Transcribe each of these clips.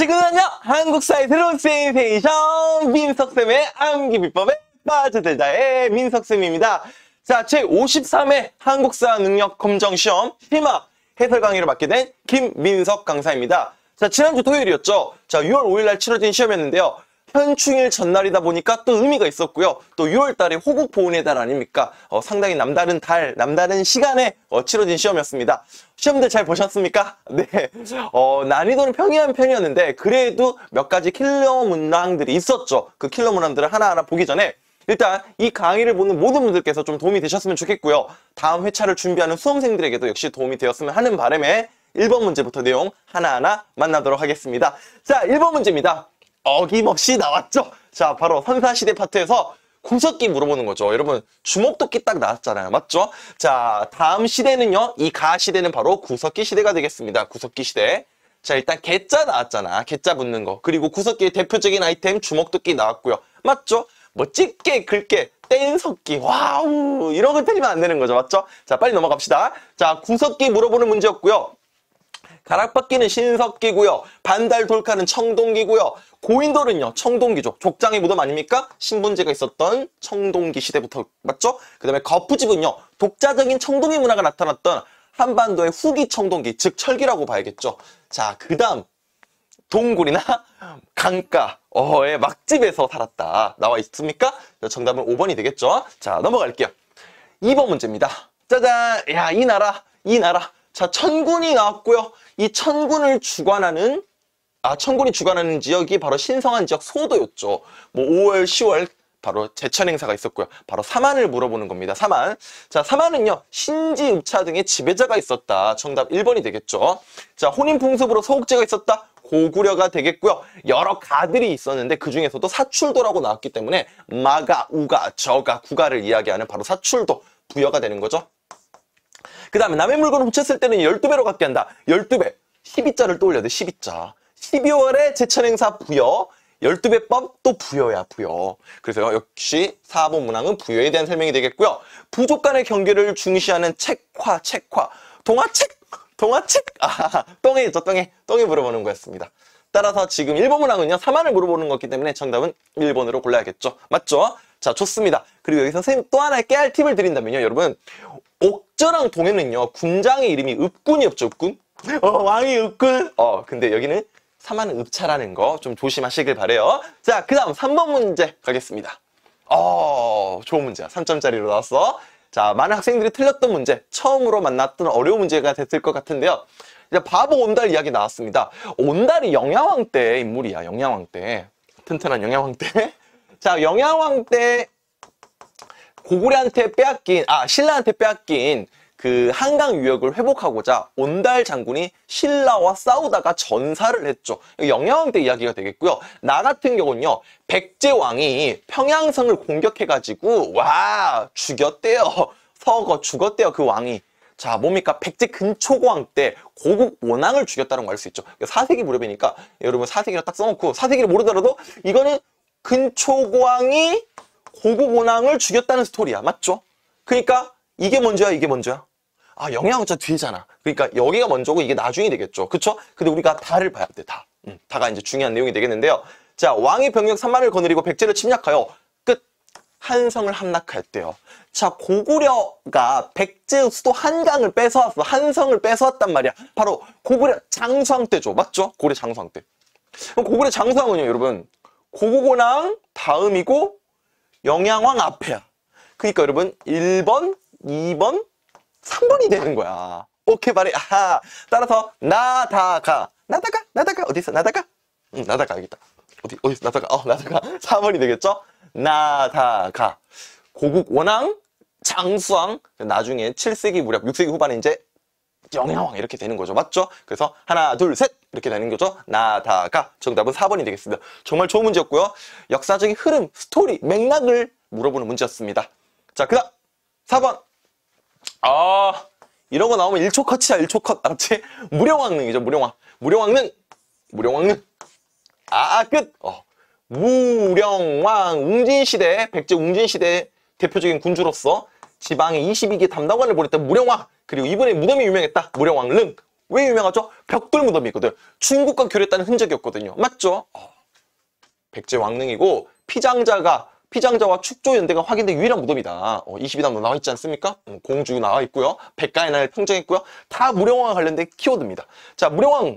지금 은요 한국 사의새로 세인세이션 민석쌤의 암기 비법에 빠져들자의 민석쌤입니다. 자, 제53회 한국사 능력 검정 시험 희화 해설 강의를 맡게 된 김민석 강사입니다. 자, 지난주 토요일이었죠. 자, 6월 5일날 치러진 시험이었는데요. 현충일 전날이다 보니까 또 의미가 있었고요. 또 6월달에 호국 보훈의 달 아닙니까? 어, 상당히 남다른 달, 남다른 시간에 어, 치러진 시험이었습니다. 시험들 잘 보셨습니까? 네, 어, 난이도는 평이한 편이었는데 그래도 몇 가지 킬러 문항들이 있었죠. 그 킬러 문항들을 하나하나 보기 전에 일단 이 강의를 보는 모든 분들께서 좀 도움이 되셨으면 좋겠고요. 다음 회차를 준비하는 수험생들에게도 역시 도움이 되었으면 하는 바람에 1번 문제부터 내용 하나하나 만나도록 하겠습니다. 자, 1번 문제입니다. 어김없이 나왔죠? 자, 바로 선사시대 파트에서 구석기 물어보는 거죠. 여러분 주먹도끼 딱 나왔잖아요. 맞죠? 자 다음 시대는요. 이 가 시대는 바로 구석기 시대가 되겠습니다. 구석기 시대. 자 일단 개짜 나왔잖아. 개짜 붙는 거. 그리고 구석기의 대표적인 아이템 주먹도끼 나왔고요. 맞죠? 뭐 집게, 글게, 뗀석기 와우 이런 거틀리면안 되는 거죠. 맞죠? 자 빨리 넘어갑시다. 자 구석기 물어보는 문제였고요. 다락바퀴는 신석기고요. 반달 돌칼는 청동기고요. 고인돌은요. 청동기죠. 족장의 무덤 아닙니까? 신분제가 있었던 청동기 시대부터 맞죠? 그 다음에 거푸집은요. 독자적인 청동기 문화가 나타났던 한반도의 후기 청동기, 즉 철기라고 봐야겠죠. 자, 그 다음 동굴이나 강가, 어의 막집에서 살았다. 나와 있습니까? 정답은 5번이 되겠죠. 자, 넘어갈게요. 2번 문제입니다. 짜잔! 야, 이 나라, 이 나라. 자, 천군이 나왔고요. 이 천군을 주관하는 아 천군이 주관하는 지역이 바로 신성한 지역 소도였죠. 뭐 5월, 10월 바로 제천 행사가 있었고요. 바로 사만을 물어보는 겁니다. 사만. 자, 사만은요. 신지, 읍차 등의 지배자가 있었다. 정답 1번이 되겠죠. 자, 혼인 풍습으로 소극제가 있었다. 고구려가 되겠고요. 여러 가들이 있었는데 그중에서도 사출도라고 나왔기 때문에 마가, 우가, 저가, 구가를 이야기하는 바로 사출도 부여가 되는 거죠. 그 다음에 남의 물건을 훔쳤을 때는 12배로 갚게 한다. 12배. 12자를 또 올려야 돼. 12자. 12월에 제천행사 부여. 12배법 또 부여야 부여. 그래서 역시 사본 문항은 부여에 대한 설명이 되겠고요. 부족 간의 경계를 중시하는 책화, 책화. 동화책! 동화책! 아, 똥해있죠, 똥해. 똥해 물어보는 거였습니다. 따라서 지금 1번 문항은요. 3안을 물어보는 거기 때문에 정답은 1번으로 골라야겠죠. 맞죠? 자, 좋습니다. 그리고 여기서 선생님 또 하나의 깨알 팁을 드린다면요. 여러분, 적절한 동해는요 군장의 이름이 읍군이었죠 읍군 어 왕이 읍군 어 근데 여기는 사만 읍차라는 거 좀 조심하시길 바래요 자그 다음 3번 문제 가겠습니다 어 좋은 문제야 3점짜리로 나왔어 자 많은 학생들이 틀렸던 문제 처음으로 만났던 어려운 문제가 됐을 것 같은데요 이제 바보 온달 이야기 나왔습니다 온달이 영양왕 때 인물이야 영양왕 때 튼튼한 영양왕 때자 영양왕 때 고구려한테 빼앗긴 아 신라한테 빼앗긴 그 한강 유역을 회복하고자 온달 장군이 신라와 싸우다가 전사를 했죠. 영양왕 때 이야기가 되겠고요. 나 같은 경우는요. 백제왕이 평양성을 공격해가지고 와 죽였대요. 서거 죽었대요 그 왕이. 자 뭡니까 백제 근초고왕 때 고국 원왕을 죽였다는 걸 알 수 있죠. 4세기 무렵이니까 여러분 4세기를 딱 써놓고 4세기를 모르더라도 이거는 근초고왕이 고고고낭을 죽였다는 스토리야. 맞죠? 그러니까 이게 먼저야 이게 먼저야. 아 영양학자 뒤잖아. 그러니까 여기가 먼저고 이게 나중이 되겠죠. 그쵸? 근데 우리가 다를 봐야 돼. 다. 음, 다가 이제 중요한 내용이 되겠는데요. 자 왕이 병력 3만을 거느리고 백제를 침략하여 끝. 한성을 함락할때요. 자 고구려가 백제 수도 한강을 뺏어왔어. 한성을 뺏어왔단 말이야. 바로 고구려 장수왕 때죠. 맞죠? 고구려 장수왕 때. 고구려 장수왕은요 여러분 고구고랑 다음이고 영양왕 앞에야. 그러니까 여러분 1번, 2번, 3번이 되는 거야. 오케이 말이 아하. 따라서 나다가 나다가 나다가 어디 있어 나다가 응 나다가 여기 다 어디 어디 있어 나다가 어 나다가 4번이 되겠죠? 나다가 고국 원왕 장수왕 나중에 7세기 무렵 6세기 후반에 이제 영양왕 이렇게 되는 거죠. 맞죠? 그래서 하나, 둘, 셋 이렇게 되는 거죠. 나다가 정답은 4번이 되겠습니다. 정말 좋은 문제였고요. 역사적인 흐름, 스토리, 맥락을 물어보는 문제였습니다. 자, 그다음 4번. 아, 이런 거 나오면 1초 컷이야, 1초 컷. 알았지? 아, 무령왕릉이죠, 무령왕. 무령왕릉. 무령왕릉. 아, 아, 끝. 어. 무령왕 웅진시대, 백제 웅진시대 대표적인 군주로서 지방의 2 2기 담당관을 보냈던 무령왕 그리고 이번에 무덤이 유명했다 무령왕 릉왜 유명하죠? 벽돌 무덤이거든 중국과 교류했다는 흔적이 없거든요 맞죠? 어. 백제왕릉이고 피장자가 피장자와 축조연대가 확인된 유일한 무덤이다. 어, 22담도 나와 있지 않습니까? 음, 공주 나와 있고요. 백가의 날 평정했고요. 다 무령왕과 관련된 키워드입니다. 자, 무령왕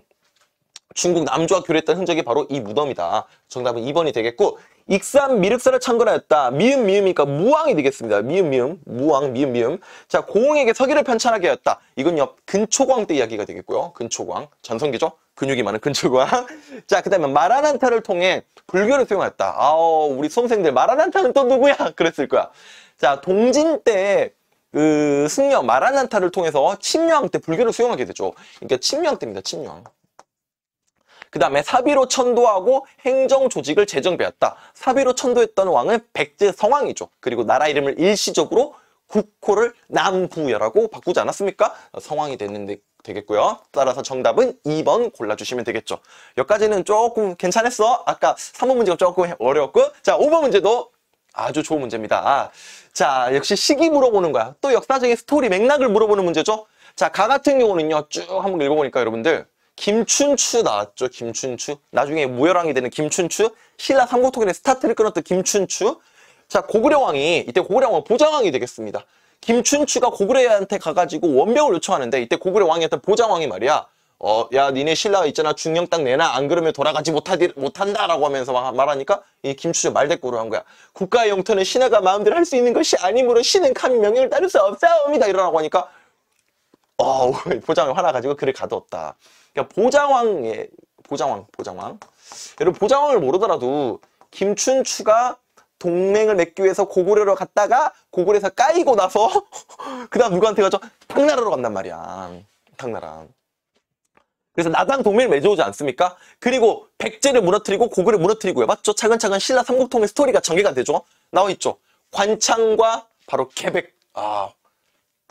중국 남조와 교류했던 흔적이 바로 이 무덤이다. 정답은 2번이 되겠고 익산 미륵사를 창건하였다. 미음 미음이니까 무왕이 되겠습니다. 미음 미음 무왕 미음 미음 자 고흥에게 서기를 편찬하게 하였다. 이건 옆 근초광 때 이야기가 되겠고요. 근초광 전성기죠. 근육이 많은 근초광 자 그다음에 마라난타를 통해 불교를 수용하였다. 아우 우리 수험생들 마라난타는 또 누구야? 그랬을 거야. 자 동진 때그 승려 마라난타를 통해서 침략 때 불교를 수용하게 되죠. 그러니까 침략 때입니다. 침략. 그 다음에 사비로 천도하고 행정 조직을 재정비했다. 사비로 천도했던 왕은 백제 성왕이죠. 그리고 나라 이름을 일시적으로 국호를 남부여라고 바꾸지 않았습니까? 성왕이 됐는데 되겠고요. 따라서 정답은 2번 골라주시면 되겠죠. 여기까지는 조금 괜찮았어. 아까 3번 문제가 조금 어려웠고 자 5번 문제도 아주 좋은 문제입니다. 자 역시 시기 물어보는 거야. 또 역사적인 스토리 맥락을 물어보는 문제죠. 자 가 같은 경우는요. 쭉 한번 읽어보니까 여러분들 김춘추 나왔죠. 김춘추. 나중에 무열왕이 되는 김춘추. 신라 삼국통일의 스타트를 끊었던 김춘추. 자, 고구려 왕이 이때 고구려 왕은 보장왕이 되겠습니다. 김춘추가 고구려한테 가가지고 원병을 요청하는데 이때 고구려 왕이었던 보장왕이 말이야. 어, 야, 니네 신라 있잖아. 중령 땅 내놔. 안 그러면 돌아가지 못하디, 못한다. 라고 하면서 말하니까 이 김춘추 말대꾸로한 거야. 국가의 영토는 신하가 마음대로 할 수 있는 것이 아니므로 신은 감히 명령를 따를 수 없사옵니다. 이러라고 하니까 어, 보장을 화나가지고 그를 가두었다. 그러니까 보장왕의 예, 보장왕, 보장왕. 여러분 보장왕을 모르더라도 김춘추가 동맹을 맺기 위해서 고구려로 갔다가 고구려에서 까이고 나서 그 다음 누구한테 가죠? 당나라로 간단 말이야. 당나라. 그래서 나당 동맹을 맺어오지 않습니까? 그리고 백제를 무너뜨리고 고구려 를 무너뜨리고요. 맞죠? 차근차근 신라 삼국통의 스토리가 전개가 되죠. 나와 있죠. 관창과 바로 개백 아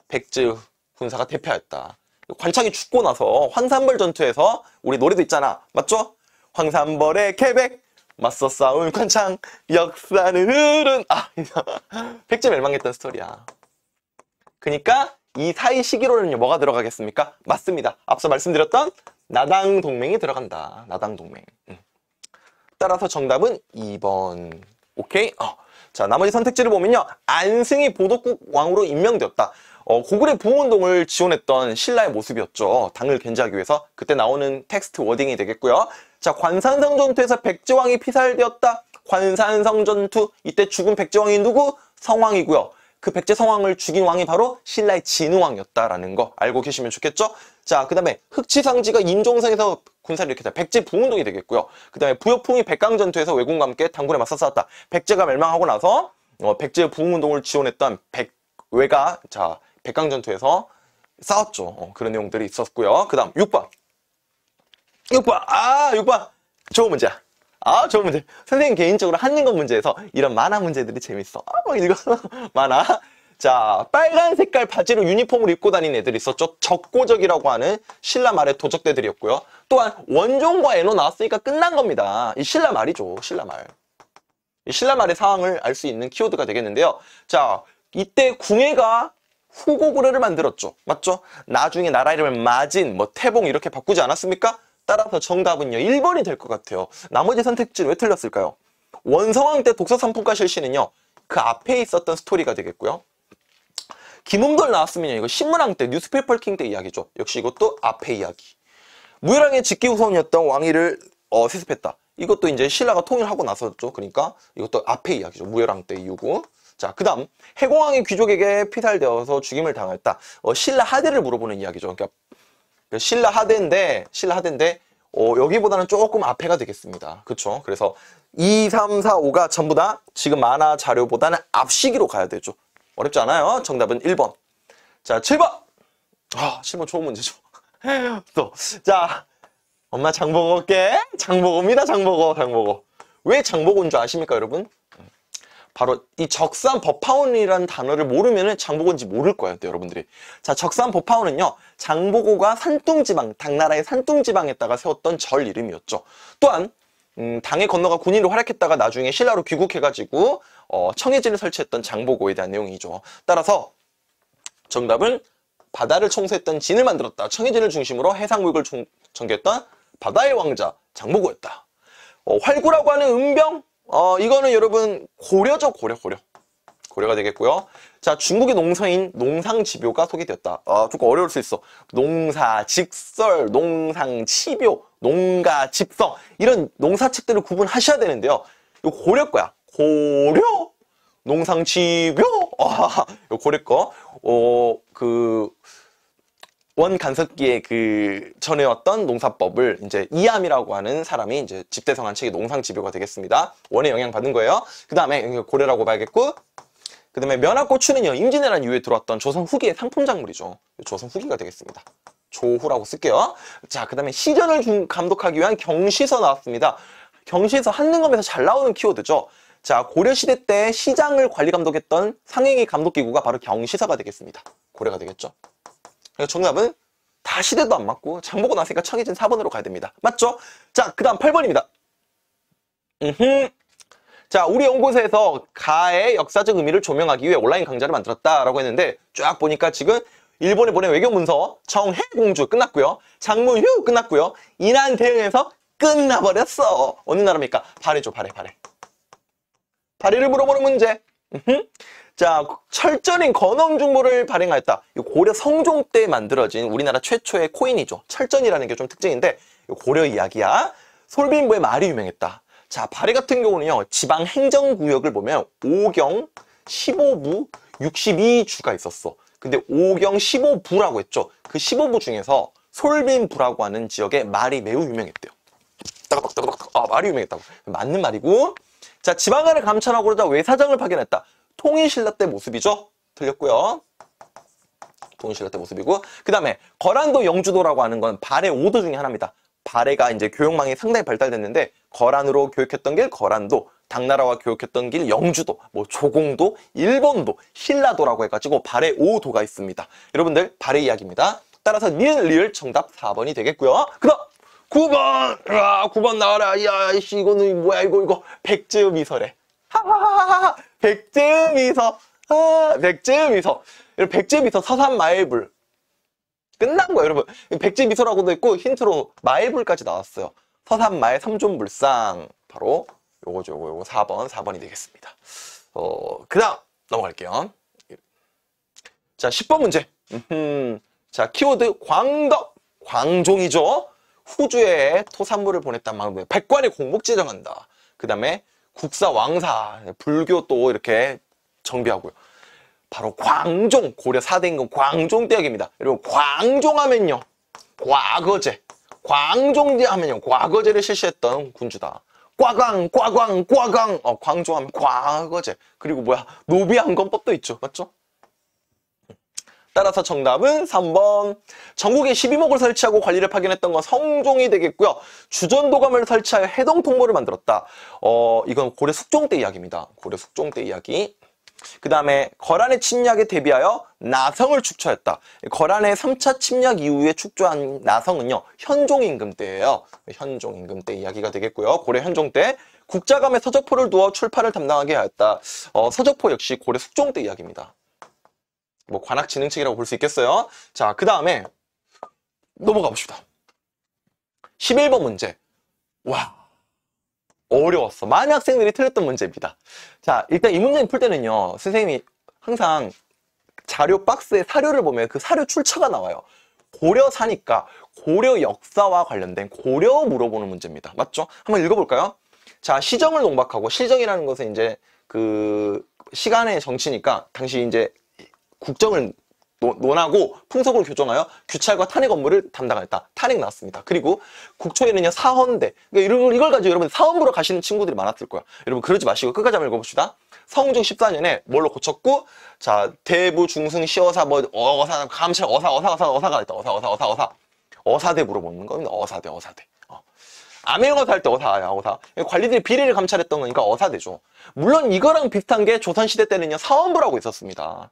백제 군사가 대패하였다. 관창이 죽고 나서 황산벌 전투에서 우리 노래도 있잖아. 맞죠? 황산벌의 케백 맞서 싸운 관창 역사는 흐른 아 백제 멸망했던 스토리야. 그니까 이 사이 시기로는 뭐가 들어가겠습니까? 맞습니다. 앞서 말씀드렸던 나당 동맹이 들어간다. 나당 동맹. 음. 따라서 정답은 2번. 오케이? 어. 자, 나머지 선택지를 보면요. 안승이 보덕국 왕으로 임명되었다. 어, 고구려 부흥운동을 지원했던 신라의 모습이었죠. 당을 견제하기 위해서 그때 나오는 텍스트 워딩이 되겠고요. 자, 관산성 전투에서 백제왕이 피살되었다. 관산성 전투, 이때 죽은 백제왕이 누구? 성왕이고요. 그 백제 성왕을 죽인 왕이 바로 신라의 진흥왕이었다라는 거 알고 계시면 좋겠죠? 자, 그 다음에 흑치상지가 인종성에서 군사를 일으켰다. 백제 부흥운동이 되겠고요. 그 다음에 부여풍이 백강전투에서 왜군과 함께 당군에 맞서 싸웠다. 백제가 멸망하고 나서 어, 백제 부흥운동을 지원했던 백외가 자 백강전투에서 싸웠죠. 어, 그런 내용들이 있었고요. 그 다음 6번. 6번. 아 6번. 좋은 문제야. 아, 좋은 문제. 선생님 개인적으로 한인권 문제에서 이런 만화 문제들이 재밌어. 아, 막 이거 만화. 자, 빨간 색깔 바지로 유니폼을 입고 다닌 애들이 있었죠. 적고적이라고 하는 신라 말의 도적대들이었고요. 또한 원종과 애노 나왔으니까 끝난 겁니다. 이 신라 말이죠. 신라 말. 이 신라 말의 상황을 알 수 있는 키워드가 되겠는데요. 자, 이때 궁예가 후고 고려를 만들었죠. 맞죠? 나중에 나라 이름을 마진, 뭐 태봉 이렇게 바꾸지 않았습니까? 따라서 정답은요. 1번이 될 것 같아요. 나머지 선택지는 왜 틀렸을까요? 원성왕 때 독서상품과 실시는요. 그 앞에 있었던 스토리가 되겠고요. 김웅돌나왔으면 이거 신문왕 때, 뉴스페이퍼킹 때 이야기죠. 역시 이것도 앞에 이야기. 무열왕의 직계후손이었던 왕위를 어, 세습했다. 이것도 이제 신라가 통일하고 나서죠. 그러니까 이것도 앞에 이야기죠. 무열왕 때이후고 자, 그 다음 해공왕이 귀족에게 피살되어서 죽임을 당했다. 어, 신라 하대를 물어보는 이야기죠. 그러니까 신라 그 하대인데 신라 하대인데 어, 여기보다는 조금 앞에가 되겠습니다. 그렇죠? 그래서 2, 3, 4, 5가 전부 다 지금 만화 자료보다는 앞시기로 가야 되죠. 어렵지 않아요? 정답은 1번. 자, 7번! 아, 7번 좋은 문제죠. 또, 자, 엄마 장보고 올게. 장보고입니다, 장보고, 장보고. 왜 장보고인 줄 아십니까, 여러분? 바로 이 적산 법파원이라는 단어를 모르면 장보고인지 모를 거예요 여러분들이 자 적산 법파원은요 장보고가 산둥지방 당나라의 산둥지방에다가 세웠던 절 이름이었죠 또한 음, 당에 건너가 군인으로 활약했다가 나중에 신라로 귀국해가지고 어, 청해진을 설치했던 장보고에 대한 내용이죠 따라서 정답은 바다를 청소했던 진을 만들었다 청해진을 중심으로 해상무역을 전개했던 바다의 왕자 장보고였다 어, 활구라고 하는 은병 어, 이거는 여러분 고려죠 고려 고려 고려가 되겠고요 자 중국의 농사인 농상지묘가 소개되었다 아, 조금 어려울 수 있어 농사, 직설, 농상, 치묘, 농가, 집성 이런 농사책들을 구분하셔야 되는데요 이거 고려 거야 고려 농상치묘 아, 이거 고려 거 어, 그 원간섭기의그전에왔던 농사법을 이제 이암이라고 하는 사람이 이제 집대성한 책이 농상지배가 되겠습니다. 원의 영향 받는 거예요. 그 다음에 고래라고 봐야겠고 그 다음에 면화고추는요 임진왜란 이후에 들어왔던 조선 후기의 상품 작물이죠. 조선 후기가 되겠습니다. 조후라고 쓸게요. 자, 그 다음에 시전을 중, 감독하기 위한 경시서 나왔습니다. 경시서 한능검에서 잘 나오는 키워드죠. 자, 고려시대 때 시장을 관리 감독했던 상행위 감독기구가 바로 경시서가 되겠습니다. 고려가 되겠죠. 정답은 다 시대도 안 맞고 장 보고 나니까 왔으 청해진 4번으로 가야 됩니다. 맞죠? 자, 그 다음 8번입니다. 으흠. 자, 우리 연구소에서 가의 역사적 의미를 조명하기 위해 온라인 강좌를 만들었다라고 했는데 쫙 보니까 지금 일본에 보낸 외교 문서 정해공주 끝났고요. 장문휴 끝났고요. 이란 대응에서 끝나버렸어. 어느 나라입니까? 발해줘, 발해, 발해. 발해를 물어보는 문제. 으흠. 자, 철저인 건엄 중보를 발행하였다. 고려 성종 때 만들어진 우리나라 최초의 코인이죠. 철전이라는 게 좀 특징인데 고려 이야기야. 솔빈부의 말이 유명했다. 자, 발해 같은 경우는요. 지방 행정구역을 보면 5경, 15부, 62주가 있었어. 근데 5경 15부라고 했죠. 그 15부 중에서 솔빈부라고 하는 지역의 말이 매우 유명했대요. 따박따박 아, 말이 유명했다고. 맞는 말이고. 자, 지방간을 감찰하고 그러자 외사장을 파견했다. 통일신라 때 모습이죠. 틀렸고요. 통일신라 때 모습이고 그 다음에 거란도 영주도라고 하는 건 발해 5도 중에 하나입니다. 발해가 이제 교역망이 상당히 발달됐는데 거란으로 교역했던 길 거란도 당나라와 교역했던 길 영주도, 뭐 조공도, 일본도, 신라도라고 해가지고 발해 5도가 있습니다. 여러분들 발해 이야기입니다. 따라서 니은, 리을 정답 4번이 되겠고요. 그 다음 9번! 아, 9번 나와라. 야, 이씨, 이거는 뭐야, 이거, 이거. 백제의 미설에. 하하하하 백제음이서 하 아, 백제음이서 이런 백제미서 서산 마애불 끝난 거예요 여러분 백제미서라고도 있고 힌트로 마애불까지 나왔어요 서산 마의 삼존불상 바로 요거죠 요거 요거 4번 4번이 되겠습니다 어, 그 다음 넘어갈게요 자 10번 문제 음, 자 키워드 광덕 광종이죠 후주에 토산물을 보냈단 말로 백관의 공복 지정한다 그 다음에 국사 왕사 불교 또 이렇게 정비하고요. 바로 광종 고려 사대인금 광종 대학입니다. 여러분 광종하면요 과거제 광종대 하면요 과거제를 실시했던 군주다. 꽈광 꽈광 꽈광 어, 광종하면 과거제 그리고 뭐야 노비안건법도 있죠 맞죠? 따라서 정답은 3번. 전국에 12목을 설치하고 관리를 파견했던 건 성종이 되겠고요. 주전도감을 설치하여 해동 통보를 만들었다. 어, 이건 고려 숙종 때 이야기입니다. 고려 숙종 때 이야기. 그 다음에 거란의 침략에 대비하여 나성을 축조했다. 거란의 3차 침략 이후에 축조한 나성은요. 현종 임금 때예요. 현종 임금 때 이야기가 되겠고요. 고려 현종 때 국자감에 서적포를 두어 출판을 담당하게 하였다. 어, 서적포 역시 고려 숙종 때 이야기입니다. 뭐 관악지능책이라고 볼 수 있겠어요. 자, 그 다음에 넘어가 봅시다. 11번 문제. 와, 어려웠어. 많은 학생들이 틀렸던 문제입니다. 자, 일단 이 문제 풀 때는요. 선생님이 항상 자료 박스에 사료를 보면 그 사료 출처가 나와요. 고려 사니까 고려 역사와 관련된 고려 물어보는 문제입니다. 맞죠? 한번 읽어볼까요? 자, 시정을 농박하고 시정이라는 것은 이제 그 시간의 정치니까 당시 이제 국정을 논하고 풍속을 교정하여 규찰과 탄핵 업무를 담당하였다 탄핵 나왔습니다. 그리고 국초에는요 사헌대 그러니까 이걸, 이걸 가지고 여러분 사헌부로 가시는 친구들이 많았을 거야. 여러분 그러지 마시고 끝까지 한번 읽어봅시다. 성종 14년에 뭘로 고쳤고 자 대부 중승 시어사 뭐 어, 어사 감찰 어사 어사 어사 어사가 됐다 어사 어사 어사 어사 어사대 부로먹는 겁니다. 어사대 어사대. 아메행어사할 때 어. 어사야 어사 관리들이 비리를 감찰했던 거니까 어사대죠 물론 이거랑 비슷한 게 조선시대 때는요 사헌부라고 있었습니다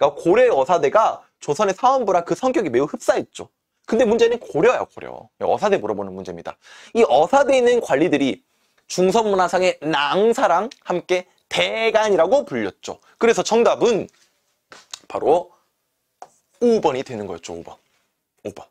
그러니까 고래 어사대가 조선의 사원부랑그 성격이 매우 흡사했죠. 근데 문제는 고려야 고려. 어사대 물어보는 문제입니다. 이 어사대에 있는 관리들이 중선문화상의 낭사랑 함께 대간이라고 불렸죠. 그래서 정답은 바로 5번이 되는 거였죠. 5번. 5번.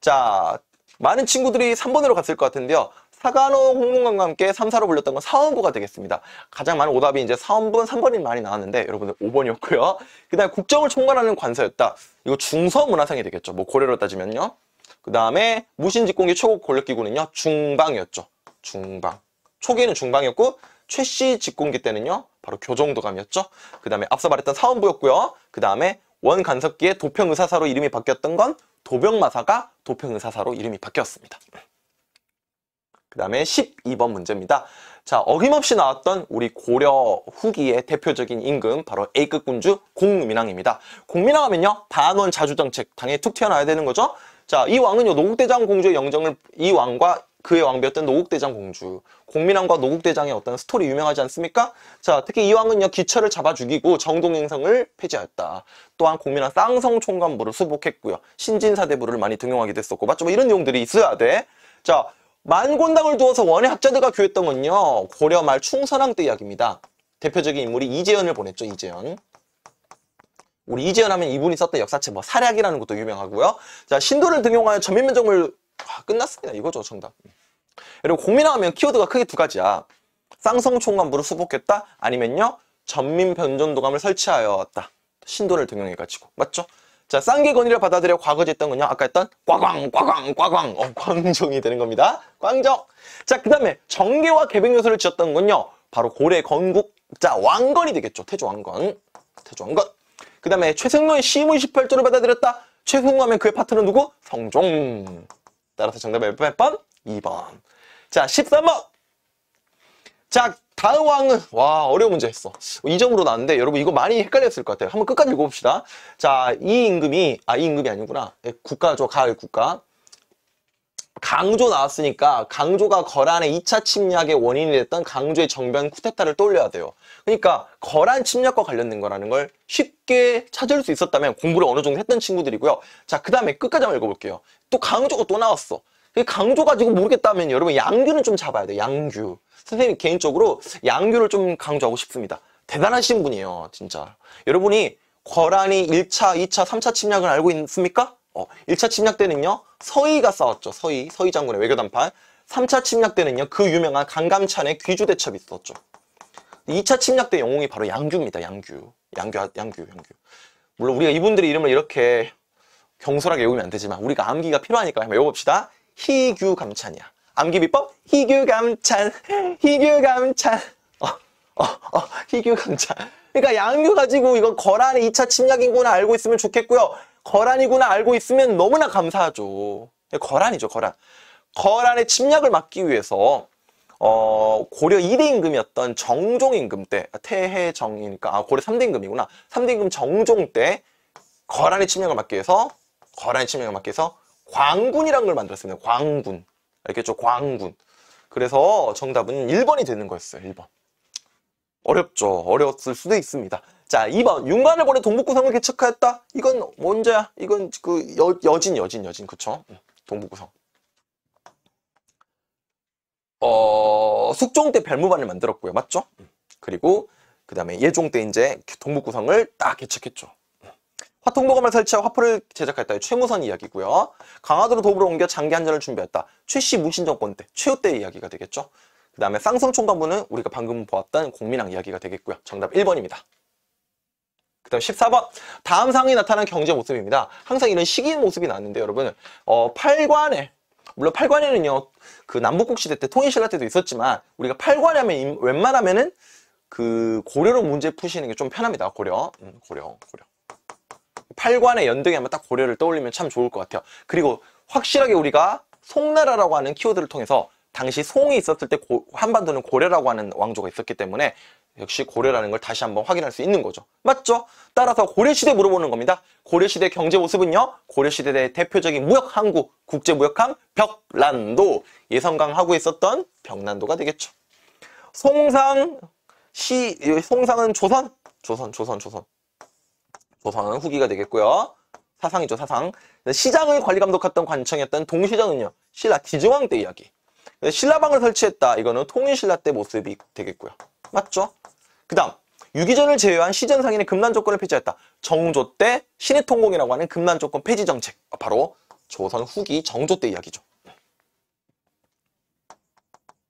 자, 많은 친구들이 3번으로 갔을 것 같은데요. 사간호 홍문관과 함께 3, 4로 불렸던 건 사원고가 되겠습니다. 가장 많은 오답이 이제 사원분 3번이 많이 나왔는데 여러분들 5번이었고요. 그 다음에 국정을 총괄하는 관서였다. 이거 중서문화상이 되겠죠. 뭐 고려로 따지면요. 그 다음에 무신직공기 최고 권력기구는요. 중방이었죠. 중방. 초기에는 중방이었고 최씨 직공기 때는요. 바로 교정도감이었죠. 그 다음에 앞서 말했던 사원부였고요. 그 다음에 원간섭기의 도평의사사로 이름이 바뀌었던 건 도병마사가 도평의사사로 이름이 바뀌었습니다. 그 다음에 12번 문제입니다. 자, 어김없이 나왔던 우리 고려 후기의 대표적인 임금 바로 A급 군주 공민왕입니다. 공민왕 하면요. 반원 자주정책 당에 툭 튀어나와야 되는 거죠. 자, 이 왕은요. 노국대장 공주의 영정을 이 왕과 그의 왕비였던 노국대장 공주 공민왕과 노국대장의 어떤 스토리 유명하지 않습니까? 자 특히 이 왕은요 기처를 잡아 죽이고 정동행성을 폐지하였다 또한 공민왕 쌍성 총관부를 수복했고요 신진사대부를 많이 등용하게 됐었고 맞죠? 뭐 이런 내용들이 있어야 돼자 만곤당을 두어서 원의 학자들과 교했던 건요. 고려 말 충선왕 때 이야기입니다. 대표적인 인물이 이재현을 보냈죠. 이재현. 우리 이재현 하면 이분이 썼던 역사책 뭐 사략이라는 것도 유명하고요. 자 신도를 등용하여 전민면적을 아, 끝났습니다. 이거죠 정답. 그리고 공민왕하면 키워드가 크게 두 가지야. 쌍성총관부를 수복했다 아니면요 전민변전도감을 설치하였다. 신도를 등용해가지고 맞죠? 자, 쌍계건이를 받아들여 과거짓던 건요. 아까 했던 꽈광, 꽈광, 꽈광, 어, 꽝종이 되는 겁니다. 꽝종 자, 그 다음에 정계와 개백 요소를 지었던 건요. 바로 고래 건국 자 왕건이 되겠죠. 태조 왕건. 태조 왕건. 그 다음에 최승로의 시문 18조를 받아들였다. 최승로 하면 그의 파트는 누구? 성종. 따라서 정답 몇 번? 2번. 자, 13번. 자, 다음 왕은 와 어려운 문제 했어 이점으로 나왔는데 여러분 이거 많이 헷갈렸을 것 같아요 한번 끝까지 읽어봅시다 자이 임금이 아이 임금이 아니구나 예, 국가죠 가을 국가 강조 나왔으니까 강조가 거란의 2차 침략의 원인이 됐던 강조의 정변 쿠데타를 떠올려야 돼요 그러니까 거란 침략과 관련된 거라는 걸 쉽게 찾을 수 있었다면 공부를 어느 정도 했던 친구들이고요 자그 다음에 끝까지 한번 읽어볼게요 또 강조가 또 나왔어 그 강조 가지금 모르겠다면 여러분 양규는 좀 잡아야 돼요. 양규. 선생님 개인적으로 양규를 좀 강조하고 싶습니다. 대단하신 분이에요. 진짜. 여러분이 거란이 1차, 2차, 3차 침략을 알고 있습니까? 어, 1차 침략 때는요. 서희가 싸웠죠. 서희, 서희 장군의 외교단판. 3차 침략 때는요. 그 유명한 강감찬의 귀주대첩이 있었죠. 2차 침략 때 영웅이 바로 양규입니다. 양규. 양규, 양규, 양규. 물론 우리가 이분들의 이름을 이렇게 경솔하게 외우면 안 되지만 우리가 암기가 필요하니까 한번 외워봅시다. 희규감찬이야. 암기 비법 희규감찬, 희규감찬, 어, 어, 어, 희규감찬. 그러니까 양규 가지고 이거 거란의 2차 침략인구나 알고 있으면 좋겠고요. 거란이구나 알고 있으면 너무나 감사하죠. 네, 거란이죠, 거란. 거란의 침략을 막기 위해서 어, 고려 2대 임금이었던 정종 임금 때, 아, 태해정이니까, 아, 고려 3대 임금이구나. 3대 임금 정종 때, 거란의 침략을 막기 위해서, 거란의 침략을 막기 위해서, 광군이라는 걸 만들었습니다. 광군. 알겠죠? 광군. 그래서 정답은 1번이 되는 거였어요. 1번. 어렵죠. 어려웠을 수도 있습니다. 자, 2번. 윤관을 보내 동북구성을 개척하였다. 이건 뭔지야? 이건 그 여, 여진, 여진, 여진. 그쵸? 동북구성. 어, 숙종 때 별무반을 만들었고요. 맞죠? 그리고 그 다음에 예종 때 이제 동북구성을 딱 개척했죠. 화통보검을설치하고 화포를 제작했다의 최무선 이야기고요. 강화도로 도읍을 옮겨 장기 한전을 준비했다. 최씨 문신 정권 때, 최후 때 이야기가 되겠죠. 그 다음에 쌍성 총관부는 우리가 방금 보았던 공민왕 이야기가 되겠고요. 정답 1번입니다. 그 다음 14번 다음 상황이 나타난 경제 모습입니다. 항상 이런 시기의 모습이 나왔는데 여러분 어, 8관에 물론 8관에는요 그 남북국 시대 때 통일신라 때도 있었지만 우리가 8관에 하면 웬만하면은 그 고려로 문제 푸시는 게 좀 편합니다. 고려 음, 고려 고려 팔관의 연등에 한번 딱 고려를 떠올리면 참 좋을 것 같아요. 그리고 확실하게 우리가 송나라라고 하는 키워드를 통해서 당시 송이 있었을 때 고, 한반도는 고려라고 하는 왕조가 있었기 때문에 역시 고려라는 걸 다시 한번 확인할 수 있는 거죠. 맞죠? 따라서 고려시대 물어보는 겁니다. 고려시대 경제 모습은요. 고려시대의 대표적인 무역 항구, 국제무역항 벽란도, 예성강 하구에 있었던 벽란도가 되겠죠. 송상, 시, 송상은 조선, 조선, 조선, 조선. 조선 후기가 되겠고요. 사상이죠, 사상. 시장을 관리 감독했던 관청이었던 동시장은요. 신라 기증왕 때 이야기. 신라방을 설치했다. 이거는 통일신라 때 모습이 되겠고요. 맞죠? 그 다음 유기전을 제외한 시전상인의 금란조건을 폐지했다. 정조 때 신의통공이라고 하는 금란조건 폐지 정책. 바로 조선 후기 정조 때 이야기죠.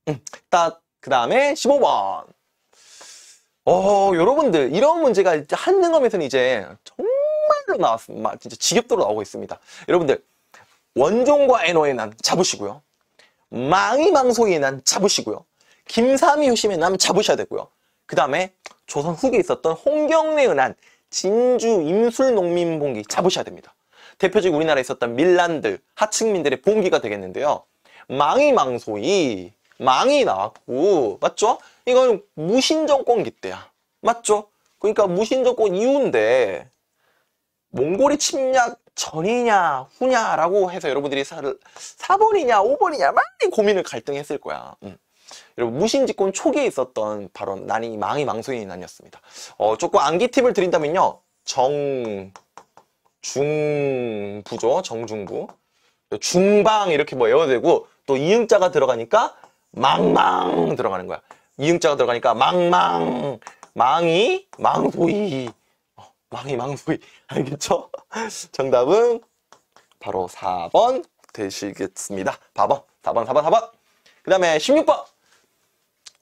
음, 딱, 그 다음에 15번. 어, 여러분들 이런 문제가 한능검에서는 이제 정말로 나왔습니다. 진짜 지겹도록 나오고 있습니다. 여러분들 원종과 애노의 난 잡으시고요. 망이망소의 난 잡으시고요. 김삼이 효심의 난 잡으셔야 되고요. 그 다음에 조선 후기에 있었던 홍경래의 난 진주 임술 농민 봉기 잡으셔야 됩니다. 대표적으 우리나라에 있었던 밀란들, 하층민들의 봉기가 되겠는데요. 망이망소이 망이 나왔고 맞죠? 이건 무신정권기 때야 맞죠? 그러니까 무신정권 이후인데 몽골이 침략 전이냐 후냐라고 해서 여러분들이 사, 4번이냐 5번이냐 많이 고민을 갈등했을 거야 음. 여러분 무신집권 초기에 있었던 바로 난이 망이 망소인이 난이었습니다 어, 조금 암기 팁을 드린다면요 정중부죠 정중부 중방 이렇게 뭐 외워야 되고 또 이응자가 들어가니까 망망 들어가는 거야. 이응자가 들어가니까 망망 망이 망소이 어, 망이 망소이 알겠죠? 정답은 바로 4번 되시겠습니다. 4번 4번 4번 4번 그 다음에 16번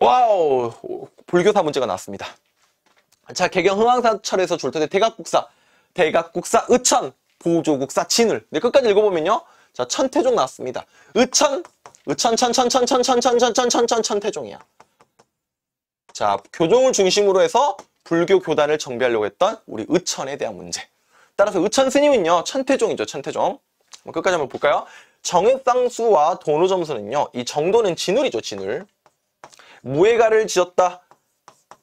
와우 불교사 문제가 나왔습니다. 자 개경 흥왕사철에서 줄터대 대각국사 대각국사 의천 보조국사 진을 근 끝까지 읽어보면요 자 천태종 나왔습니다. 의천 천천천천천천천천천천천천태종이야. 자, 교종을 중심으로 해서 불교 교단을 정비하려고 했던 우리 의천에 대한 문제. 따라서 의천 스님은요, 천태종이죠, 천태종. 한번 끝까지 한번 볼까요? 정액상수와 도노점수는요, 이 정도는 진울이죠, 진울. 무해가를 지었다.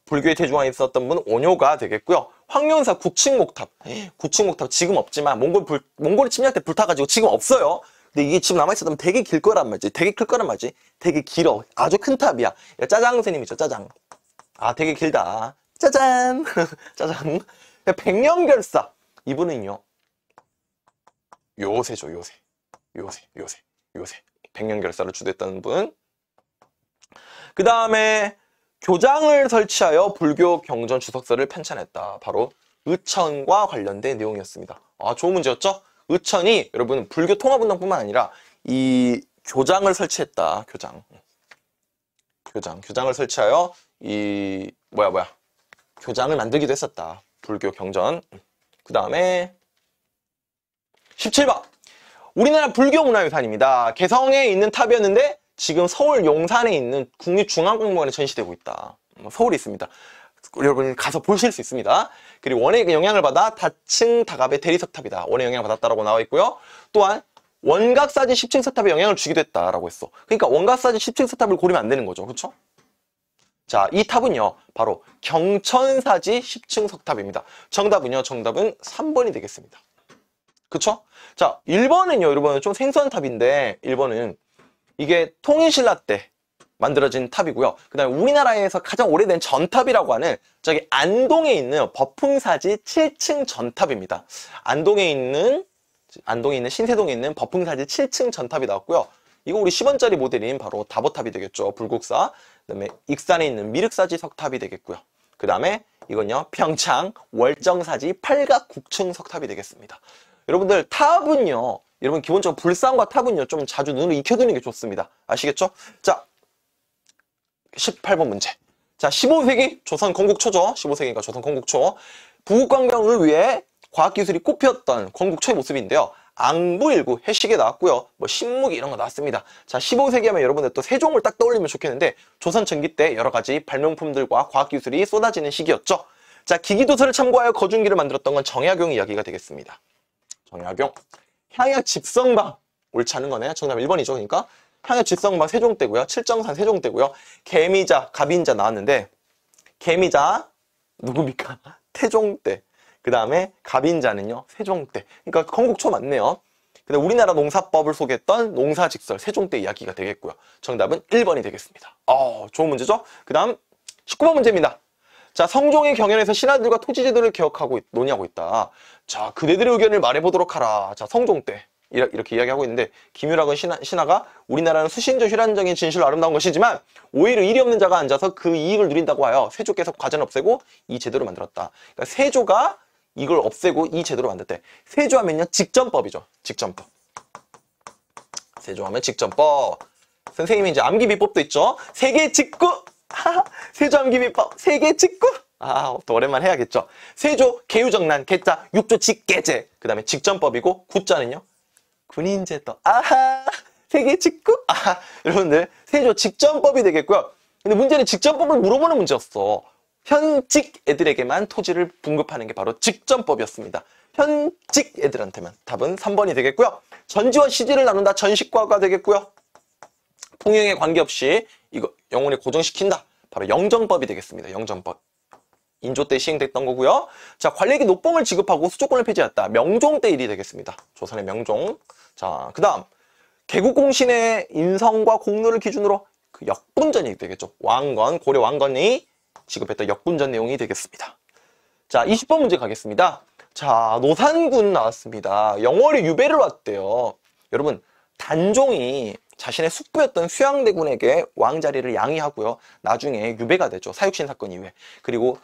불교의 대중화에 있었던 분은 온효가 되겠고요. 황룡사 구칭목탑. 구칭목탑 지금 없지만 몽골 불, 몽골이 침략 때 불타가지고 지금 없어요. 근데 이게 지금 남아있었다면 되게 길 거란 말이지. 되게 클 거란 말이지. 되게 길어. 아주 큰 탑이야. 야, 짜장 선생님이죠. 짜장. 아 되게 길다. 짜잔. 짜장. 야, 백년결사. 이분은요. 요새죠. 요새. 요새. 요새. 요새. 백년결사를 주도했던 분. 그 다음에 교장을 설치하여 불교 경전 주석서를 편찬했다. 바로 의천과 관련된 내용이었습니다. 아, 좋은 문제였죠? 의천이 여러분 불교 통합운동뿐만 아니라 이 교장을 설치했다. 교장. 교장. 교장을 설치하여 이 뭐야 뭐야 교장을 만들기도 했었다. 불교 경전. 그 다음에 17번 우리나라 불교 문화유산입니다. 개성에 있는 탑이었는데 지금 서울 용산에 있는 국립중앙공원에 전시되고 있다. 뭐 서울에 있습니다. 여러분 가서 보실 수 있습니다. 그리고 원의 그 영향을 받아 다층 다갑의 대리석탑이다. 원의 영향을 받았다라고 나와 있고요. 또한 원각사지 10층 서탑에 영향을 주기도 했다라고 했어. 그러니까 원각사지 10층 서탑을 고르면 안 되는 거죠. 그렇죠? 자, 이 탑은요. 바로 경천사지 10층 석탑입니다. 정답은요. 정답은 3번이 되겠습니다. 그렇죠 자, 1번은요. 1번은 좀 생소한 탑인데 1번은 이게 통일신라 때 만들어진 탑이고요. 그 다음에 우리나라에서 가장 오래된 전탑이라고 하는 저기 안동에 있는 버풍사지 7층 전탑입니다. 안동에 있는 안동에 있는 신세동에 있는 버풍사지 7층 전탑이 나왔고요. 이거 우리 10원짜리 모델인 바로 다보탑이 되겠죠. 불국사. 그다음에 익산에 있는 미륵사지 석탑이 되겠고요. 그다음에 이건요. 평창 월정사지 팔각국층 석탑이 되겠습니다. 여러분들 탑은요. 여러분 기본적으로 불상과 탑은요. 좀 자주 눈을 익혀두는 게 좋습니다. 아시겠죠? 자, 18번 문제. 자, 15세기 조선 건국 초죠. 15세기니까 조선 건국 초. 부국강병을 위해 과학기술이 꽃피었던 건국 초의 모습인데요. 앙부일구 해식에 나왔고요. 뭐 신무기 이런 거 나왔습니다. 자, 15세기 하면 여러분들 또 세종을 딱 떠올리면 좋겠는데 조선 전기 때 여러 가지 발명품들과 과학기술이 쏟아지는 시기였죠. 자, 기기도서를 참고하여 거중기를 만들었던 건 정약용 이야기가 되겠습니다. 정약용. 향약 집성방. 옳지 않은 거네. 정답 1번이죠. 그러니까 향여 질성방 세종대고요. 칠정산 세종대고요. 개미자, 갑인자 나왔는데 개미자 누굽니까? 태종대. 그 다음에 갑인자는요. 세종대. 그러니까 건국 초 맞네요. 근데 우리나라 농사법을 소개했던 농사직설 세종대 이야기가 되겠고요. 정답은 1번이 되겠습니다. 어, 좋은 문제죠? 그 다음 19번 문제입니다. 자, 성종의 경연에서 신하들과 토지제도를 개혁하고 있, 논의하고 있다. 자, 그대들의 의견을 말해보도록 하라. 자, 성종 때. 이렇게 이야기하고 있는데 김유락은 신하, 신하가 우리나라는 수신조 휴란적인 진실로 아름다운 것이지만 오히려 일이 없는 자가 앉아서 그 이익을 누린다고 하여 세조께서 과전 제 없애고 이 제도를 만들었다. 그러니까 세조가 이걸 없애고 이 제도를 만들때 세조하면요 직전법이죠. 직전법. 세조하면 직전법. 선생님이 이제 암기비법도 있죠. 세계 직구. 세조암기비법 세계 직구. 아, 또 오랜만에 해야겠죠. 세조, 개유정난, 개자, 육조, 직계제. 그 다음에 직전법이고, 구자는요? 군인 제도 아하 세계 직구 아하 여러분들 세조 직전법이 되겠고요 근데 문제는 직전법을 물어보는 문제였어 현직 애들에게만 토지를 분급하는 게 바로 직전법이었습니다 현직 애들한테만 답은 3번이 되겠고요 전지와 시지를 나눈다 전식과가 되겠고요 통행에 관계없이 이거 영혼이 고정시킨다 바로 영정법이 되겠습니다 영정법 인조 때 시행됐던 거고요. 자, 관리기 노봉을 지급하고 수조권을 폐지했다. 명종 때 일이 되겠습니다. 조선의 명종. 자, 그 다음 개국공신의 인성과 공로를 기준으로 그 역분전이 되겠죠. 왕건, 고려 왕건이 지급했던 역분전 내용이 되겠습니다. 자, 20번 문제 가겠습니다. 자, 노산군 나왔습니다. 영월에 유배를 왔대요. 여러분, 단종이 자신의 숙부였던 수양대군에게 왕자리를 양위하고요. 나중에 유배가 되죠. 사육신 사건 이후에. 그리고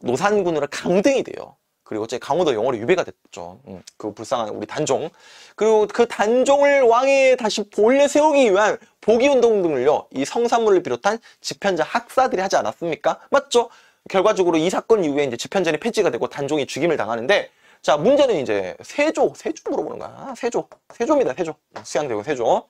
노산군으로 강등이 돼요. 그리고 제 강원도 영어로 유배가 됐죠. 음, 그 불쌍한 우리 단종. 그리고 그 단종을 왕위에 다시 본래 세우기 위한 복위운동 등을요. 이 성산물을 비롯한 집현자 학사들이 하지 않았습니까? 맞죠? 결과적으로 이 사건 이후에 이제 집현전이 폐지가 되고 단종이 죽임을 당하는데 자 문제는 이제 세조 세조 물어보는 거야 아, 세조 세조입니다 세조 음, 수양대군 세조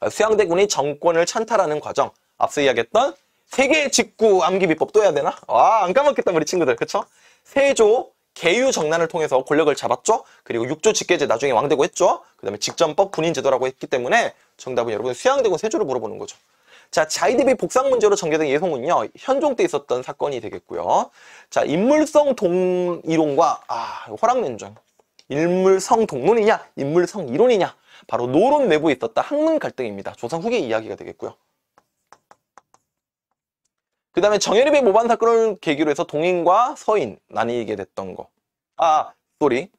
아, 수양대군이 정권을 찬탈하는 과정 앞서 이야기했던 세계 직구 암기 비법 또 해야 되나? 아 안 까먹겠다 우리 친구들 그렇죠 세조, 계유 정난을 통해서 권력을 잡았죠. 그리고 육조 직계제 나중에 왕되고 했죠. 그 다음에 직전법 분인제도라고 했기 때문에 정답은 여러분 수양대군 세조를 물어보는 거죠. 자, 자이드비 복상 문제로 전개된 예송은요. 현종 때 있었던 사건이 되겠고요. 자, 인물성 동이론과 아, 호랑민전. 인물성 동론이냐, 인물성 이론이냐. 바로 노론 내부에 있었다 학문 갈등입니다. 조선 후기 이야기가 되겠고요. 그 다음에 정혜림의 모반 사건을 계기로 해서 동인과 서인 나뉘게 됐던 거. 아, 소리.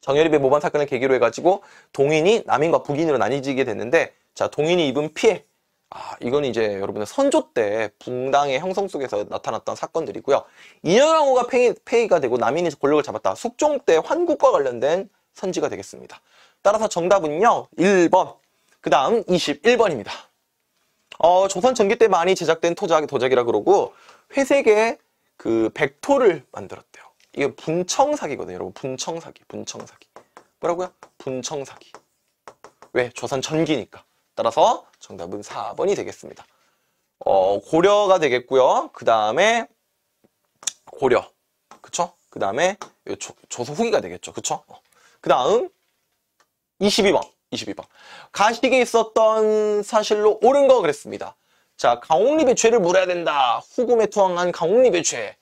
정혜림의 모반 사건을 계기로 해가지고 동인이 남인과 북인으로 나뉘지게 됐는데 자, 동인이 입은 피해. 아, 이건 이제 여러분의 선조 때 붕당의 형성 속에서 나타났던 사건들이고요. 인현왕후가 폐, 폐위가 되고 남인이 권력을 잡았다. 숙종 때 환국과 관련된 선지가 되겠습니다. 따라서 정답은요. 1번. 그 다음 21번입니다. 어, 조선 전기 때 많이 제작된 토작, 도자기라 그러고 회색의 그 백토를 만들었대요. 이게 분청사기거든요, 여러분. 분청사기, 분청사기. 뭐라고요? 분청사기. 왜? 조선 전기니까. 따라서 정답은 4번이 되겠습니다. 어, 고려가 되겠고요. 그 다음에 고려. 그쵸? 그 다음에 조선 후기가 되겠죠. 그쵸? 어. 그 다음 22번. 22번. 가식이 있었던 사실로 옳은 거 그랬습니다. 자, 강옥립의 죄를 물어야 된다. 후금에 투항한 강옥립의 죄.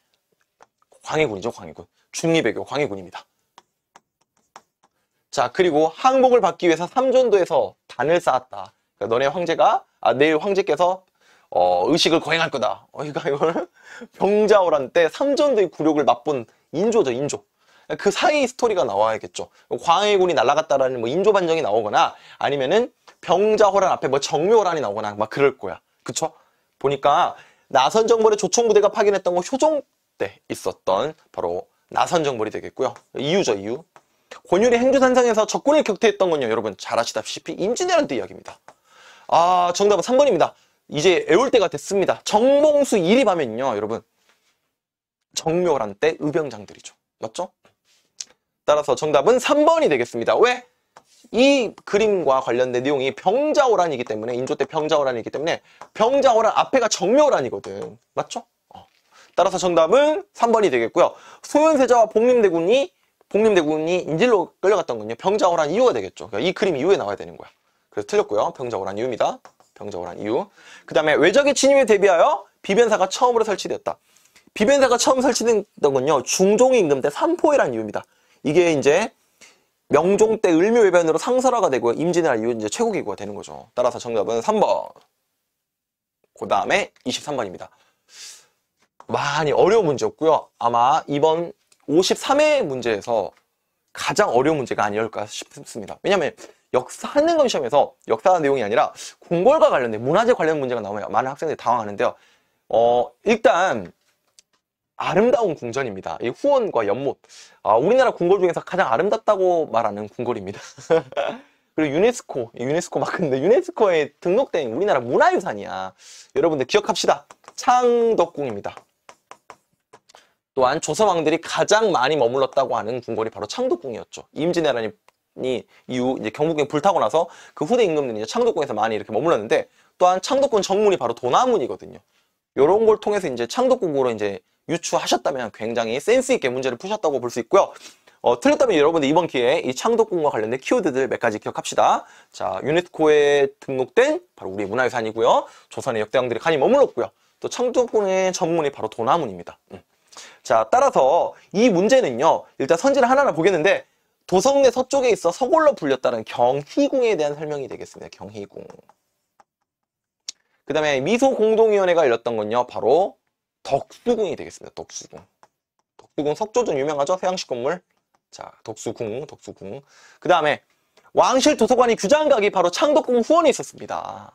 광해군이죠, 광해군. 중립의교 광해군입니다. 자, 그리고 항복을 받기 위해서 삼전도에서 단을 쌓았다. 그러니까 너네 황제가, 아, 내일 황제께서 어, 의식을 거행할 거다. 어, 이가니 이걸 병자호란 때 삼전도의 굴욕을 맛본 인조죠, 인조. 그 사이 스토리가 나와야겠죠. 광해군이 날아갔다라는 뭐 인조 반정이 나오거나 아니면은 병자호란 앞에 뭐 정묘호란이 나오거나 막 그럴 거야. 그쵸? 보니까 나선 정벌의 조총 부대가 파견했던 거 효종 때 있었던 바로 나선 정벌이 되겠고요. 이유죠, 이유. 권율이 행주산상에서 적군을 격퇴했던 건요, 여러분 잘 아시다시피 임진왜란때 이야기입니다. 아, 정답은 3번입니다. 이제 애울 때가 됐습니다. 정몽수 1입 하면요, 여러분. 정묘란 때 의병장들이죠. 맞죠? 따라서 정답은 3번이 되겠습니다. 왜? 이 그림과 관련된 내용이 병자호란이기 때문에 인조 때 병자호란이기 때문에 병자호란 앞에가 정묘호란이거든. 맞죠? 어. 따라서 정답은 3번이 되겠고요. 소현세자와 복림대군이 복림대군이 인질로 끌려갔던 군요 병자호란 이유가 되겠죠. 그러니까 이 그림 이후에 나와야 되는 거야. 그래서 틀렸고요. 병자호란 이유입니다. 병자호란 이유. 그 다음에 외적의 진입에 대비하여 비변사가 처음으로 설치되었다. 비변사가 처음 설치된 건요. 중종 임금 때 산포회란 이유입니다. 이게 이제 명종 때 을묘외변으로 상설화가 되고요. 임진왜란 이후 이제 최고기구가 되는 거죠. 따라서 정답은 3번. 그 다음에 23번입니다. 많이 어려운 문제였고요. 아마 이번 53회 문제에서 가장 어려운 문제가 아니었까 싶습니다. 왜냐하면 역사 하는 검 시험에서 역사 내용이 아니라 궁궐과 관련된 문화재 관련 문제가 나오면 많은 학생들이 당황하는데요. 어, 일단 아름다운 궁전입니다. 이 후원과 연못. 아, 우리나라 궁궐 중에서 가장 아름답다고 말하는 궁궐입니다. 그리고 유네스코, 유네스코 막근데 유네스코에 등록된 우리나라 문화유산이야. 여러분들 기억합시다. 창덕궁입니다. 또한 조선 왕들이 가장 많이 머물렀다고 하는 궁궐이 바로 창덕궁이었죠. 임진왜란이 이후 이제 경복궁이 불타고 나서 그 후대 임금들이 창덕궁에서 많이 이렇게 머물렀는데 또한 창덕궁 정문이 바로 도나문이거든요. 이런 걸 통해서 이제 창덕궁으로 이제 유추하셨다면 굉장히 센스 있게 문제를 푸셨다고 볼 수 있고요. 어, 틀렸다면 여러분들 이번 기회에 이 창덕궁과 관련된 키워드들 몇 가지 기억합시다. 자, 유네스코에 등록된 바로 우리 문화유산이고요. 조선의 역대왕들이 간이 머물렀고요. 또 창덕궁의 전문이 바로 도나문입니다. 음. 자, 따라서 이 문제는요. 일단 선지를 하나하나 보겠는데 도성내 서쪽에 있어 서골로 불렸다는 경희궁에 대한 설명이 되겠습니다. 경희궁. 그 다음에 미소공동위원회가 열렸던 건요. 바로 덕수궁이 되겠습니다. 덕수궁. 덕수궁 석조전 유명하죠? 서양식 건물. 자, 덕수궁, 덕수궁. 그 다음에 왕실 도서관이 규장각이 바로 창덕궁 후원에 있었습니다.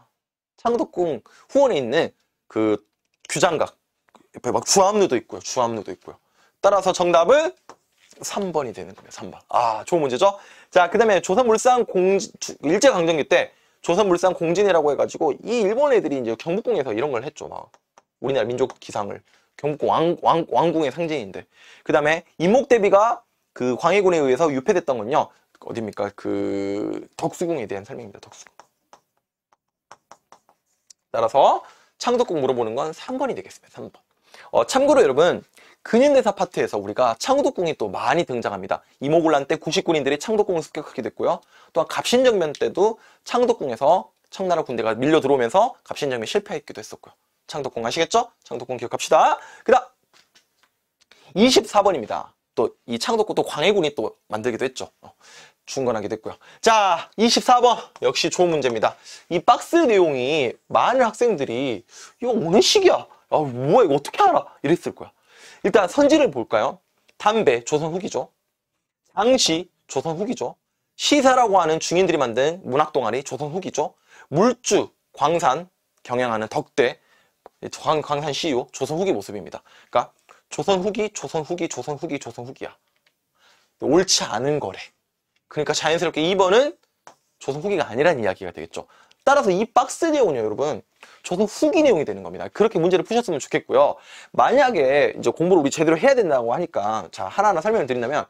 창덕궁 후원에 있는 그 규장각. 옆에 막 주암루도 있고요. 주암루도 있고요. 따라서 정답은 3번이 되는 겁니다. 3번. 아, 좋은 문제죠? 자, 그 다음에 조선물산 공진, 일제강점기 때 조선물산 공진이라고 해가지고 이 일본 애들이 이제 경북궁에서 이런 걸 했죠. 막. 우리나라 민족 기상을 경복 왕, 왕, 왕궁의 상징인데 그 다음에 인목대비가 그 광해군에 의해서 유폐됐던 건요 어딥니까그 덕수궁에 대한 설명입니다 덕수궁 따라서 창덕궁 물어보는 건 3번이 되겠습니다 3번 어, 참고로 여러분 근현대사 파트에서 우리가 창덕궁이 또 많이 등장합니다 이모군란때 구식군인들이 창덕궁을 습격하게 됐고요 또한 갑신정변 때도 창덕궁에서 청나라 군대가 밀려 들어오면서 갑신정변 실패했기도 했었고요 창덕궁 아시겠죠? 창덕궁 기억합시다. 그 다음 24번입니다. 또 이 창덕궁 또 광해군이 또 만들기도 했죠. 어, 중건하기도 했고요. 자 24번 역시 좋은 문제입니다. 이 박스 내용이 많은 학생들이 이거 오는 식이야. 아 뭐야 이거 어떻게 알아? 이랬을 거야. 일단 선지를 볼까요? 담배 조선 후기죠. 장시 조선 후기죠. 시사라고 하는 중인들이 만든 문학 동아리 조선 후기죠. 물주 광산 경향하는 덕대 예, 저항광산 시유 조선 후기 모습입니다. 그러니까 조선 후기, 조선 후기, 조선 후기, 조선 후기야. 옳지 않은 거래. 그러니까 자연스럽게 2번은 조선 후기가 아니라는 이야기가 되겠죠. 따라서 이 박스 내용이요 여러분. 조선 후기 내용이 되는 겁니다. 그렇게 문제를 푸셨으면 좋겠고요. 만약에 이제 공부를 우리 제대로 해야 된다고 하니까 자 하나하나 설명을 드린다면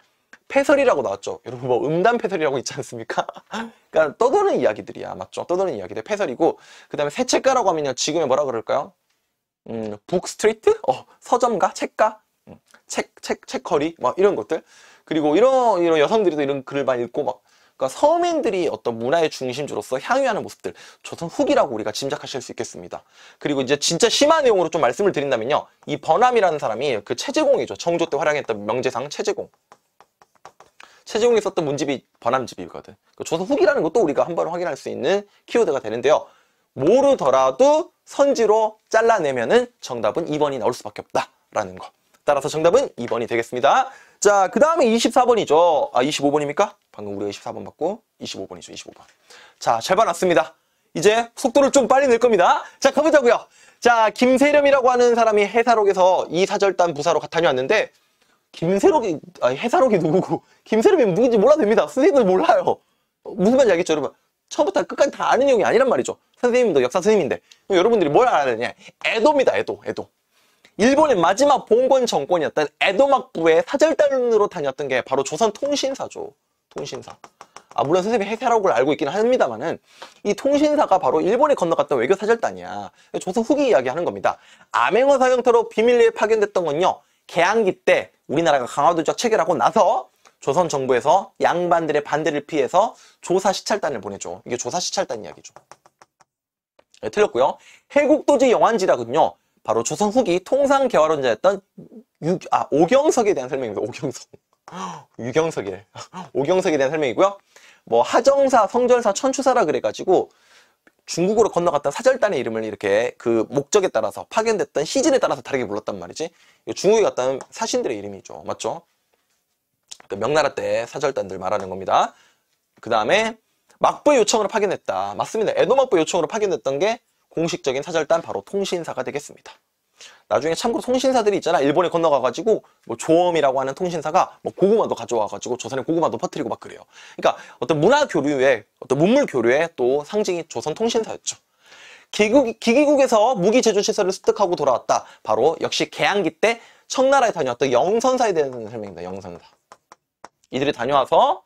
패설이라고 나왔죠. 여러분 뭐 음담 패설이라고 있지 않습니까? 그러니까 떠도는 이야기들이야, 맞죠? 떠도는 이야기들 패설이고 그 다음에 새책가라고 하면요, 지금에 뭐라 그럴까요? 음, 북스트리트? 어, 서점가? 책가? 음, 책, 책, 책거리? 막 이런 것들. 그리고 이런, 이런 여성들이 또 이런 글을 많이 읽고 막, 그러니까 서민들이 어떤 문화의 중심지로서 향유하는 모습들. 조선 후기라고 우리가 짐작하실 수 있겠습니다. 그리고 이제 진짜 심한 내용으로 좀 말씀을 드린다면요. 이 번함이라는 사람이 그 체제공이죠. 청조때활용했던 명제상 체제공. 체제공이 썼던 문집이 번함집이거든. 그 조선 후기라는 것도 우리가 한번 확인할 수 있는 키워드가 되는데요. 모르더라도 선지로 잘라내면은 정답은 2번이 나올 수밖에 없다라는 거. 따라서 정답은 2번이 되겠습니다. 자, 그 다음에 24번이죠. 아, 25번입니까? 방금 우리가 24번 받고 25번이죠, 25번. 자, 잘 봐놨습니다. 이제 속도를 좀 빨리 낼 겁니다. 자, 가보자고요. 자, 김세렴이라고 하는 사람이 해사록에서 이 사절단 부사로 다녀왔는데 김세록이, 아 해사록이 누구고 김세렴이 누군지 몰라도 됩니다. 선생님들 몰라요. 무슨 말인지 알겠죠, 여러분? 처음부터 끝까지 다 아는 내용이 아니란 말이죠. 선생님도 역사 선생님인데. 여러분들이 뭘 알아야 되냐. 에도입니다. 에도. 에도. 일본의 마지막 봉건 정권이었던 에도막부의 사절단으로 다녔던 게 바로 조선 통신사죠. 통신사. 아 물론 선생님이 해사라고 알고 있기는 합니다만은 이 통신사가 바로 일본에 건너갔던 외교 사절단이야. 조선 후기 이야기하는 겁니다. 암행어사 형태로 비밀리에 파견됐던 건요. 개항기 때 우리나라가 강화도적 체결하고 나서 조선 정부에서 양반들의 반대를 피해서 조사 시찰단을 보내죠. 이게 조사 시찰단 이야기죠. 네, 틀렸고요. 해국도지 영환지라군요. 바로 조선 후기 통상 개화론자였던 유, 아, 오경석에 대한 설명입니다. 오경석. 유경석이 오경석에 대한 설명이고요. 뭐 하정사, 성절사, 천추사라 그래가지고 중국으로 건너갔던 사절단의 이름을 이렇게 그 목적에 따라서 파견됐던 시즌에 따라서 다르게 불렀단 말이지 중국에 갔던 사신들의 이름이죠 맞죠 그 명나라 때 사절단들 말하는 겁니다. 그 다음에 막부 의 요청으로 파견했다. 맞습니다. 에도 막부 요청으로 파견됐던 게 공식적인 사절단 바로 통신사가 되겠습니다. 나중에 참고로 통신사들이 있잖아 일본에 건너가가지고 뭐 조엄이라고 하는 통신사가 뭐 고구마도 가져와가지고 조선에 고구마도 퍼뜨리고 막 그래요 그러니까 어떤 문화 교류의 어떤 문물 교류의 또 상징이 조선 통신사였죠 기국, 기기국에서 무기 제조 시설을 습득하고 돌아왔다 바로 역시 개항기 때 청나라에 다녀왔던 영선사에 대한 설명입니다 영선사 이들이 다녀와서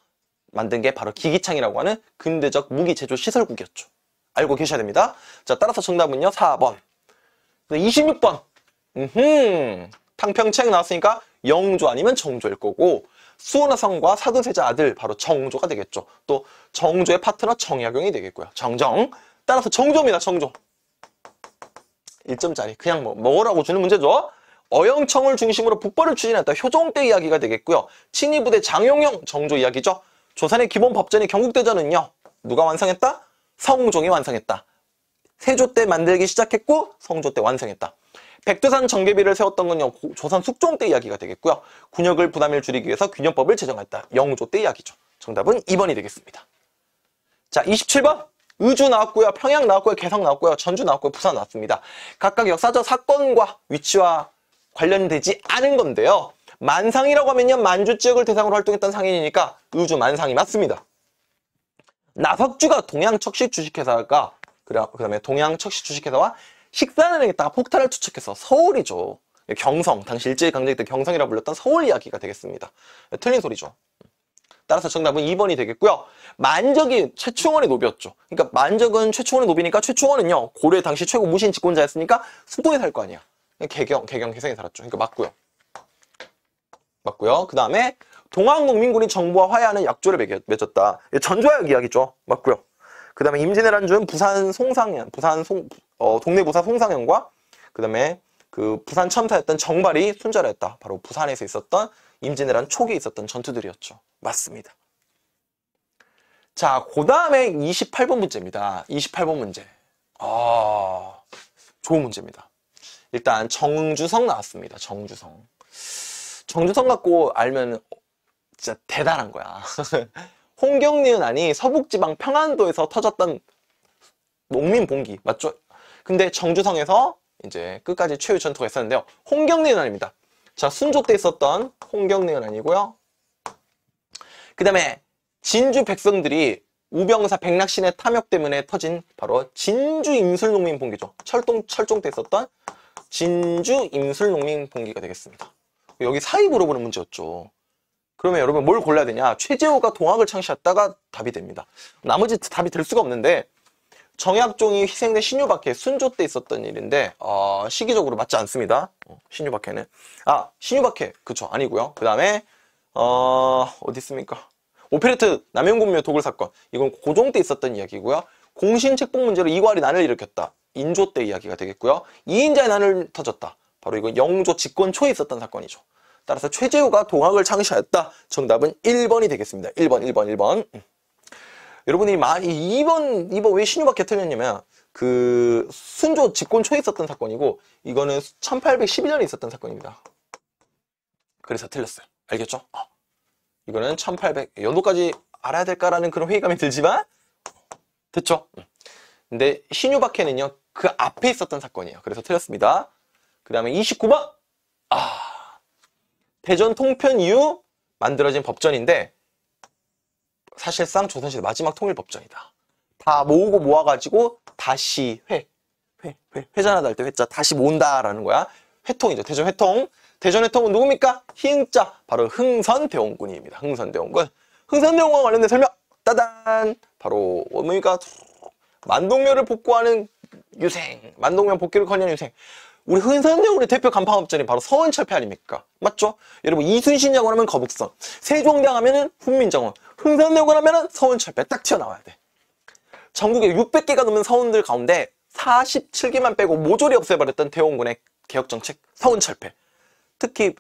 만든 게 바로 기기창이라고 하는 근대적 무기 제조 시설국이었죠. 알고 계셔야 됩니다. 자, 따라서 정답은요. 4번. 26번. 음 탕평책 나왔으니까 영조 아니면 정조일 거고 수원화성과 사도세자 아들 바로 정조가 되겠죠. 또 정조의 파트너 정약용이 되겠고요. 정정. 따라서 정조입니다. 정조. 1점짜리. 그냥 뭐 먹으라고 주는 문제죠. 어영청을 중심으로 북벌을 추진했다. 효종때 이야기가 되겠고요. 친위부대 장용영 정조 이야기죠. 조선의 기본 법전인 경국대전은요. 누가 완성했다? 성종이 완성했다. 세조 때 만들기 시작했고 성조 때 완성했다. 백두산 정계비를 세웠던 건요. 조선 숙종 때 이야기가 되겠고요. 군역을 부담을 줄이기 위해서 균형법을 제정했다. 영조 때 이야기죠. 정답은 2번이 되겠습니다. 자, 27번. 의주 나왔고요. 평양 나왔고요. 개성 나왔고요. 전주 나왔고요. 부산 나왔습니다. 각각 역사적 사건과 위치와 관련되지 않은 건데요. 만상이라고 하면요. 만주 지역을 대상으로 활동했던 상인이니까 의주 만상이 맞습니다. 나석주가 동양척식주식회사가 그 다음에 동양척식주식회사와 식사는 했다가 폭탄을 투척해서 서울이죠. 경성, 당시 일제강점기 때 경성이라 불렸던 서울 이야기가 되겠습니다. 틀린 소리죠. 따라서 정답은 2번이 되겠고요. 만적이 최충원의 노비였죠. 그러니까 만적은 최충원의 노비니까 최충원은요. 고려 당시 최고 무신 집권자였으니까 수도에 살 거 아니야. 개경, 개경 회생이 달았죠. 그러니까 맞고요. 맞고요. 그 다음에 동아항민군이 정부와 화해하는 약조를 맺었다. 전조약 이야기죠. 맞고요. 그 다음에 임진왜란 중 부산 송상현, 부산 송, 어, 동네 부사 송상현과 그 다음에 그 부산 첨사였던 정발이 순절를 했다. 바로 부산에서 있었던 임진왜란 초기에 있었던 전투들이었죠. 맞습니다. 자, 그 다음에 28번 문제입니다. 28번 문제. 아, 좋은 문제입니다. 일단 정주성 나왔습니다. 정주성. 정주성 갖고 알면 진짜 대단한 거야. 홍경리은 아니 서북지방 평안도에서 터졌던 농민봉기 맞죠? 근데 정주성에서 이제 끝까지 최후 전투가 있었는데요. 홍경리은 아닙니다. 자 순조 때 있었던 홍경리은 아니고요. 그 다음에 진주 백성들이 우병사 백락신의 탐욕 때문에 터진 바로 진주 임술농민봉기죠. 철동 철종 때 있었던 진주 임술농민봉기가 되겠습니다. 여기 사입으로 보는 문제였죠. 그러면 여러분 뭘 골라야 되냐? 최재호가 동학을 창시했다가 답이 됩니다. 나머지 답이 될 수가 없는데 정약종이 희생된 신유박해 순조 때 있었던 일인데 어, 시기적으로 맞지 않습니다. 어, 신유박해는 아 신유박해 그쵸 아니고요. 그 다음에 어, 어디 있습니까? 오페레트 남영군묘 도굴 사건 이건 고종 때 있었던 이야기고요. 공신 책봉 문제로 이괄이 난을 일으켰다. 인조 때 이야기가 되겠고요. 2인자의 난을 터졌다. 바로 이건 영조 집권 초에 있었던 사건이죠. 따라서 최재우가 동학을 창시하였다. 정답은 1번이 되겠습니다. 1번, 1번, 1번. 음. 여러분이 이 2번, 2번 왜 신유밖에 틀렸냐면 그 순조 집권 초에 있었던 사건이고 이거는 1812년에 있었던 사건입니다. 그래서 틀렸어요. 알겠죠? 어. 이거는 1800, 연도까지 알아야 될까라는 그런 회의감이 들지만 됐죠? 음. 근데 신유박해는요 그 앞에 있었던 사건이에요. 그래서 틀렸습니다. 그 다음에 29번 아 대전 통편 이후 만들어진 법전인데 사실상 조선시대 마지막 통일 법전이다. 다 모으고 모아가지고 다시 회, 회, 회, 회전하다 할 때 회자 다시 모은다라는 거야. 회통이죠. 대전 회통. 대전 회통은 누굽니까? 흰자. 바로 흥선대원군입니다. 흥선대원군. 흥선대원군과 관련된 설명. 따단. 바로 뭡니까? 만동묘를 복구하는 유생 만동묘 복귀를커녕 유생 우리 흔선정 우리 대표 간판업자는 바로 서은철패 아닙니까? 맞죠? 여러분 이순신 장군 하면 거북선 세종대왕 하면은 훈민정원 흥선대군 하면은 서은철패 딱 튀어나와야 돼 전국에 600개가 넘는 서운들 가운데 47개만 빼고 모조리 없애버렸던 대원군의 개혁정책 서운철패 특히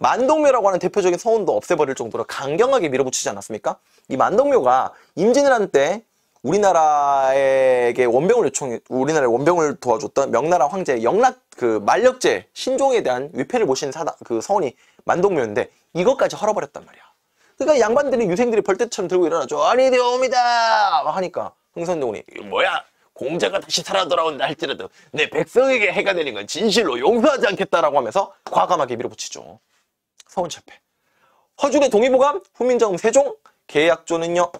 만동묘라고 하는 대표적인 서운도 없애버릴 정도로 강경하게 밀어붙이지 않았습니까? 이 만동묘가 임진왜란 때 우리나라에게 원병을 요청, 우리나라의 원병을 도와줬던 명나라 황제 영락 그 만력제 신종에 대한 위패를 모신 사다 그 서원이 만동묘인데 이것까지 헐어버렸단 말이야. 그러니까 양반들이 유생들이 벌떼처럼 들고 일어나죠. 아니 되옵니다. 막 하니까 흥선동이 뭐야 공자가 다시 살아 돌아온다 할지라도 내 백성에게 해가 되는 건 진실로 용서하지 않겠다라고 하면서 과감하게 밀어붙이죠. 서원철폐. 허준의 동의보감, 후민정 세종, 계약조는요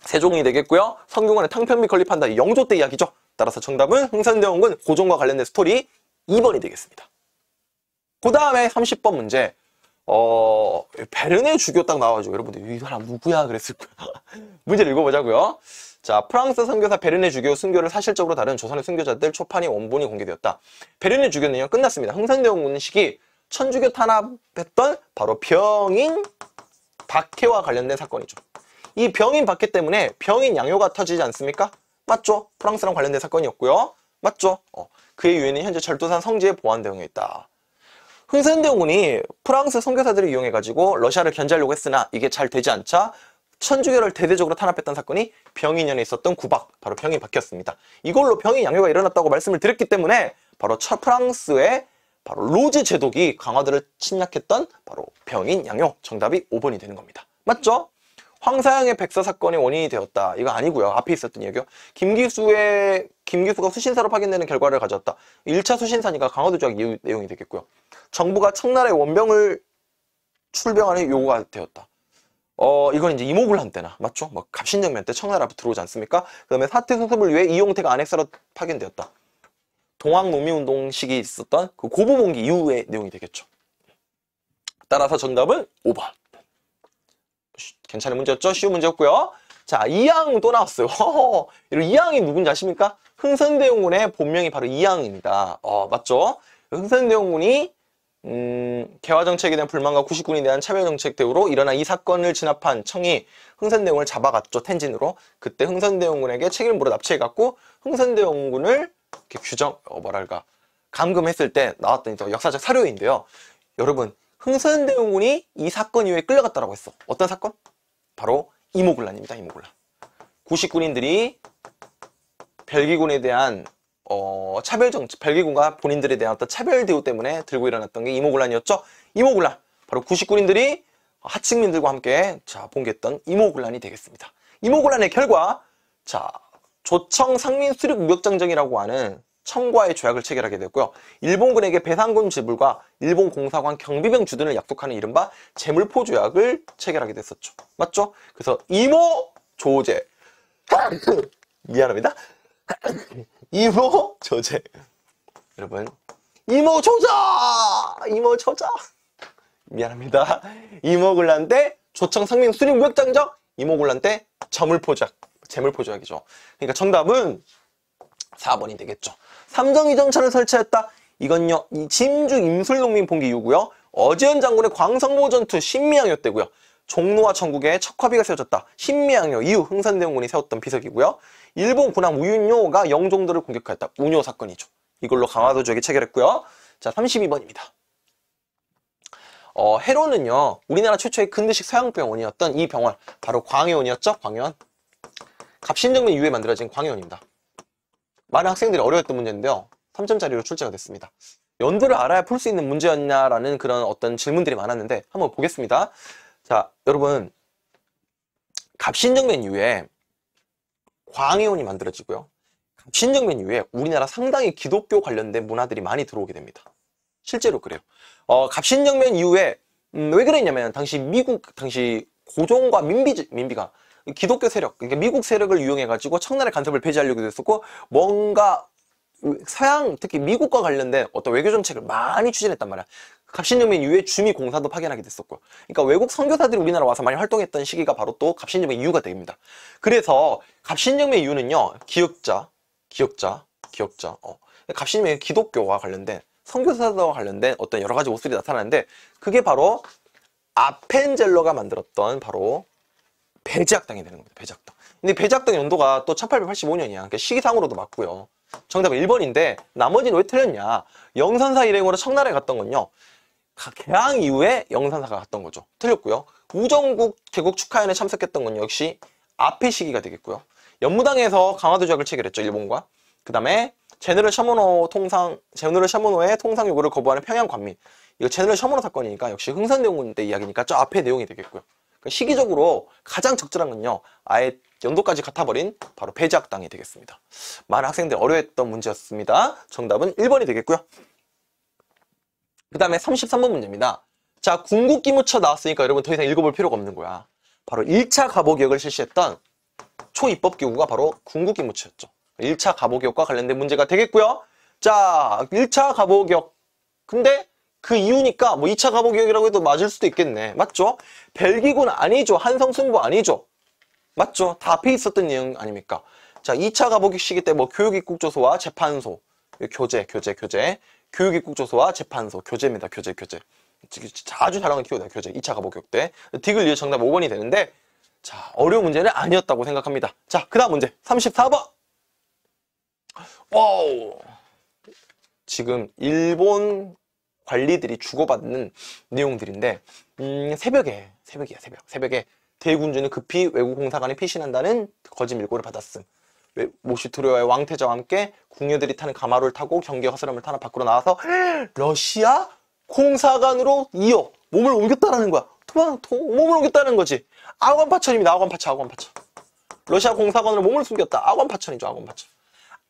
세종이 되겠고요. 성균관의 탕평미 건립한다. 영조 때 이야기죠. 따라서 정답은 흥선대원군 고종과 관련된 스토리 2번이 되겠습니다. 그 다음에 30번 문제 어... 베르네 주교 딱 나와가지고 여러분들 이 사람 누구야 그랬을 거야. 문제를 읽어보자고요. 자, 프랑스 선교사 베르네 주교 순교를 사실적으로 다룬 조선의 순교자들 초판이 원본이 공개되었다. 베르네 주교는요 끝났습니다. 흥선대원군 시기 천주교 탄압했던 바로 병인 박해와 관련된 사건이죠. 이 병인 박해 때문에 병인 양요가 터지지 않습니까? 맞죠? 프랑스랑 관련된 사건이었고요. 맞죠? 어, 그의 유해은 현재 절도산 성지에 보관되어 있다. 흥선대원군이 프랑스 선교사들을 이용해가지고 러시아를 견제하려고 했으나 이게 잘 되지 않자 천주교를 대대적으로 탄압했던 사건이 병인년에 있었던 구박, 바로 병인 박혔습니다. 이걸로 병인 양요가 일어났다고 말씀을 드렸기 때문에 바로 첫 프랑스의 바로 로즈 제독이 강화들을 침략했던 바로 병인 양요 정답이 5번이 되는 겁니다. 맞죠? 황사양의 백사 사건의 원인이 되었다. 이거 아니고요. 앞에 있었던 얘기요. 김기수의 김기수가 수신사로 파견되는 결과를 가졌다 1차 수신사니까 강화도 조약 내용이 되겠고요. 정부가 청나라의 원병을 출병하는 요구가 되었다. 어 이건 이제 이목을한 때나 맞죠? 막 뭐 갑신정면 때 청나라 들어오지 않습니까? 그다음에 사태 수습을 위해 이용태가 안핵사로 파견되었다. 동학 농민운동 시기 있었던 그 고부봉기 이후의 내용이 되겠죠. 따라서 정답은 5번. 괜찮은 문제였죠? 쉬운 문제였고요. 자, 이항 또 나왔어요. 허허. 이항이 누군지 아십니까? 흥선대원군의 본명이 바로 이항입니다. 어, 맞죠? 흥선대원군이 음, 개화정책에 대한 불만과 구식군에 대한 차별정책 대우로 일어난 이 사건을 진압한 청이 흥선대원군을 잡아갔죠. 텐진으로. 그때 흥선대원군에게 책임을 물어 납치해갖고 흥선대원군을 이렇게 규정, 어, 뭐랄까, 감금했을 때 나왔던 역사적 사료인데요. 여러분 흥선대원군이 이 사건 이후에 끌려갔다라고 했어. 어떤 사건? 바로 이모군란입니다이모군란 구식군인들이 별기군에 대한 어, 차별 정치, 별기군과 본인들에 대한 어떤 차별 대우 때문에 들고 일어났던 게이모군란이었죠이모군란 바로 구식군인들이 하층민들과 함께 자 봉기했던 이모군란이 되겠습니다. 이모군란의 결과 자 조청 상민 수륙 무역장정이라고 하는 청과의 조약을 체결하게 되었고요. 일본군에게 배상금 지불과 일본 공사관 경비병 주둔을 약속하는 이른바 재물포 조약을 체결하게 됐었죠. 맞죠? 그래서 이모 조제 미안합니다. 이모 조제 여러분 이모 조자 이모 조자 미안합니다. 이모군란때 조청 상민 수립 무역장정 이모군란때 점을 포작 재물 포조약이죠. 그러니까 정답은 4번이 되겠죠. 삼성 이전차를 설치했다. 이건요 이 진주 임술농민 봉기 6고요. 어지연 장군의 광성모 전투 신미양요 때고요. 종로와 천국에 척화비가 세워졌다. 신미양요 이후 흥선대원군이 세웠던 비석이고요. 일본 군함 우윤요가 영종도를 공격하였다. 우요 사건이죠. 이걸로 강화도 지역이 체결했고요. 자 32번입니다. 어, 해로는요 우리나라 최초의 근대식 서양병원이었던 이 병원 바로 광해원이었죠. 광해원 갑신정변 이후에 만들어진 광해원입니다. 많은 학생들이 어려웠던 문제인데요. 3점짜리로 출제가 됐습니다. 연도를 알아야 풀 수 있는 문제였냐라는 그런 어떤 질문들이 많았는데 한번 보겠습니다. 자, 여러분 갑신정변 이후에 광해원이 만들어지고요. 갑신정변 이후에 우리나라 상당히 기독교 관련된 문화들이 많이 들어오게 됩니다. 실제로 그래요. 어, 갑신정변 이후에 음, 왜 그랬냐면 당시 미국 당시 고종과 민비 민비가 기독교 세력, 그러니까 미국 세력을 이용해가지고 청나라 의 간섭을 폐지하려고 했었고 뭔가 서양, 특히 미국과 관련된 어떤 외교 정책을 많이 추진했단 말이야. 갑신여민 이후에 주미 공사도 파견하게 됐었고 그러니까 외국 선교사들이 우리나라 와서 많이 활동했던 시기가 바로 또갑신정민 이유가 됩니다. 그래서 갑신정민 이유는요. 기역자, 기역자, 기역자. 어. 갑신여민 기독교와 관련된 선교사들과 관련된 어떤 여러 가지 모습이 나타나는데 그게 바로 아펜젤러가 만들었던 바로 배작당이 되는 겁니다. 배작당. 근데 배작당 연도가 또 1885년이야. 그러니까 시기상으로도 맞고요. 정답은 1번인데 나머지는 왜 틀렸냐. 영산사 일행으로 청나라에 갔던 건요. 개항 이후에 영산사가 갔던 거죠. 틀렸고요. 우정국 개국 축하연에 참석했던 건 역시 앞의 시기가 되겠고요. 연무당에서 강화도 조약을 체결했죠. 일본과. 그 다음에 제너럴 셔모노 통상 제너럴 셔모노의 통상 요구를 거부하는 평양 관민. 이거 제너럴 셔모노 사건이니까 역시 흥선대원군 때 이야기니까 저 앞에 내용이 되겠고요. 그러니까 시기적으로 가장 적절한 건요. 아예 연도까지 같아버린 바로 폐제학당이 되겠습니다. 많은 학생들이 어려웠던 문제였습니다. 정답은 1번이 되겠고요. 그 다음에 33번 문제입니다. 자, 궁극기무처 나왔으니까 여러분 더 이상 읽어볼 필요가 없는 거야. 바로 1차 가보개혁을 실시했던 초입법기구가 바로 궁극기무처였죠 1차 가보개혁과 관련된 문제가 되겠고요. 자, 1차 가보개혁. 근데 그 이유니까 뭐 2차 가보기역이라고 해도 맞을 수도 있겠네. 맞죠? 벨기군 아니죠. 한성승부 아니죠. 맞죠? 다 앞에 있었던 내용 아닙니까? 자, 2차 가보기 시기 때뭐 교육입국조서와 재판소, 교재, 교재, 교재, 교육입국조서와 재판소, 교재입니다. 교재, 교재. 아주 잘랑오키워드요 교재, 2차 가보기역 때. 디귿 리얼 정답 5번이 되는데 자, 어려운 문제는 아니었다고 생각합니다. 자, 그 다음 문제 34번. 와우. 지금 일본 관리들이 주고받는 내용들인데 음, 새벽에 새벽이야 새벽 새벽에 대군주는 급히 외국 공사관에 피신한다는 거짓 밀고를 받았음. 모시토리와의 왕태자와 함께 궁녀들이 타는 가마를 타고 경계 허스함을 타나 밖으로 나와서 러시아 공사관으로 이어 몸을 옮겼다라는 거야. 도망, 도, 몸을 옮겼다는 거지. 아관파천입니다. 아관파천, 아관파천. 러시아 공사관으로 몸을 숨겼다. 아관파천이죠, 아관파천.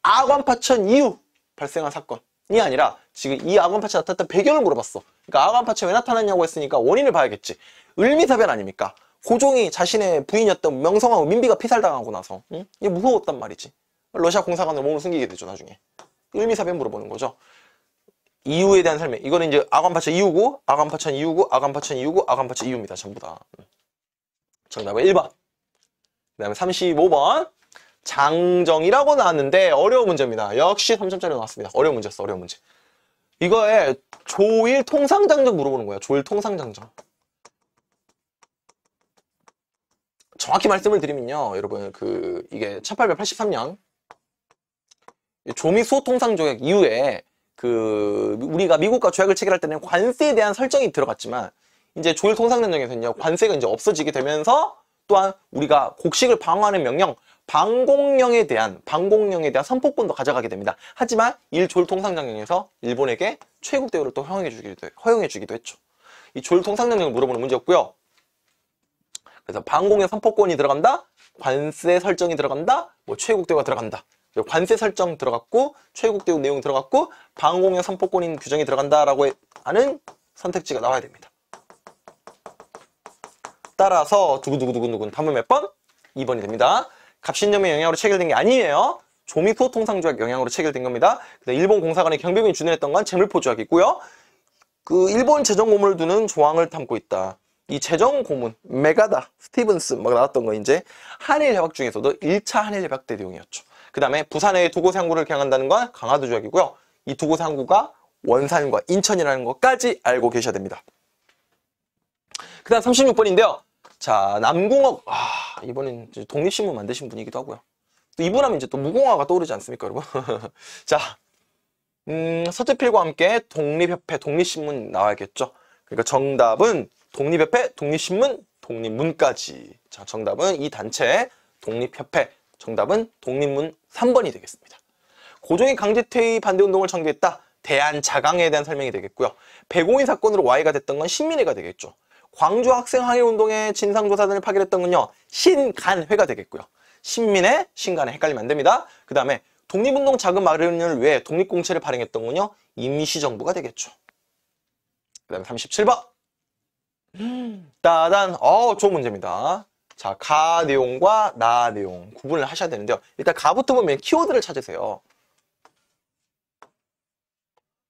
아관파천 이후 발생한 사건. 이 아니라 지금 이 악원 파츠 나타났던 배경을 물어봤어. 그러니까 악원 파츠 왜 나타났냐고 했으니까 원인을 봐야겠지. 을미사변 아닙니까? 고종이 자신의 부인이었던 명성왕고 민비가 피살당하고 나서 응? 이게 무서웠단 말이지. 러시아 공사관으로 몸을 숨기게 되죠 나중에. 을미사변 물어보는 거죠. 이유에 대한 설명. 이거는 이제 아간파천 이유고, 아간파천 이유고, 아간파천 이유고, 아간파천 이유입니다. 전부 다. 정답은 1번. 그 다음에 35번. 장정이라고 나왔는데 어려운 문제입니다. 역시 3점짜리 나왔습니다. 어려운 문제였어, 어려운 문제. 이거에 조일 통상장정 물어보는 거야. 조일 통상장정. 정확히 말씀을 드리면요. 여러분, 그, 이게 1883년 조미수호 통상조약 이후에 그, 우리가 미국과 조약을 체결할 때는 관세에 대한 설정이 들어갔지만 이제 조일 통상장정에서는요. 관세가 이제 없어지게 되면서 또한 우리가 곡식을 방어하는 명령, 방공령에 대한 방공령에 대한 선포권도 가져가게 됩니다. 하지만 일졸통상장령에서 일본에게 최국 대우를 또 허용해 주기도 허용해 주기도 했죠. 이 졸통상장령을 물어보는 문제였고요. 그래서 방공의 선포권이 들어간다. 관세 설정이 들어간다. 뭐 최국 대우가 들어간다. 관세 설정 들어갔고 최국 대우 내용 들어갔고 방공의 선포권인 규정이 들어간다라고 하는 선택지가 나와야 됩니다. 따라서 두구두구두구두구 답은 몇 번? 2번이 됩니다. 갑신점의 영향으로 체결된 게 아니에요. 조미포 통상조약 영향으로 체결된 겁니다. 그다 일본 공사관의 경비군이 주둔했던 건 재물포 조약이고요. 그 일본 재정 고문을 두는 조항을 담고 있다. 이 재정 고문, 메가다, 스티븐스 막 나왔던 거 이제 한일 협약 중에서도 1차 한일 협약 대용이었죠그 다음에 부산의 도고상구를 경한다는 건 강화도 조약이고요. 이도고상구가 원산과 인천이라는 것까지 알고 계셔야 됩니다. 그 다음 36번인데요. 자, 남궁옥 아, 이번엔 독립신문 만드신 분이기도 하고요. 또 이분 하면 이제 또무궁화가 떠오르지 않습니까, 여러분? 자, 음, 서태필과 함께 독립협회, 독립신문 나와야겠죠? 그러니까 정답은 독립협회, 독립신문, 독립문까지. 자, 정답은 이 단체 독립협회. 정답은 독립문 3번이 되겠습니다. 고종이 강제퇴위 반대운동을 전개했다. 대한자강에 대한 설명이 되겠고요. 배공인 사건으로 와해가 됐던 건 신민회가 되겠죠. 광주 학생항해운동의 진상조사단을 파괴했던 건요. 신간회가 되겠고요. 신민의 신간에 헷갈리면 안 됩니다. 그 다음에 독립운동 자금 마련을 위해 독립공채를 발행했던 건요. 임시정부가 되겠죠. 그 다음에 37번. 따단. 어, 좋은 문제입니다. 자, 가 내용과 나 내용 구분을 하셔야 되는데요. 일단 가부터 보면 키워드를 찾으세요.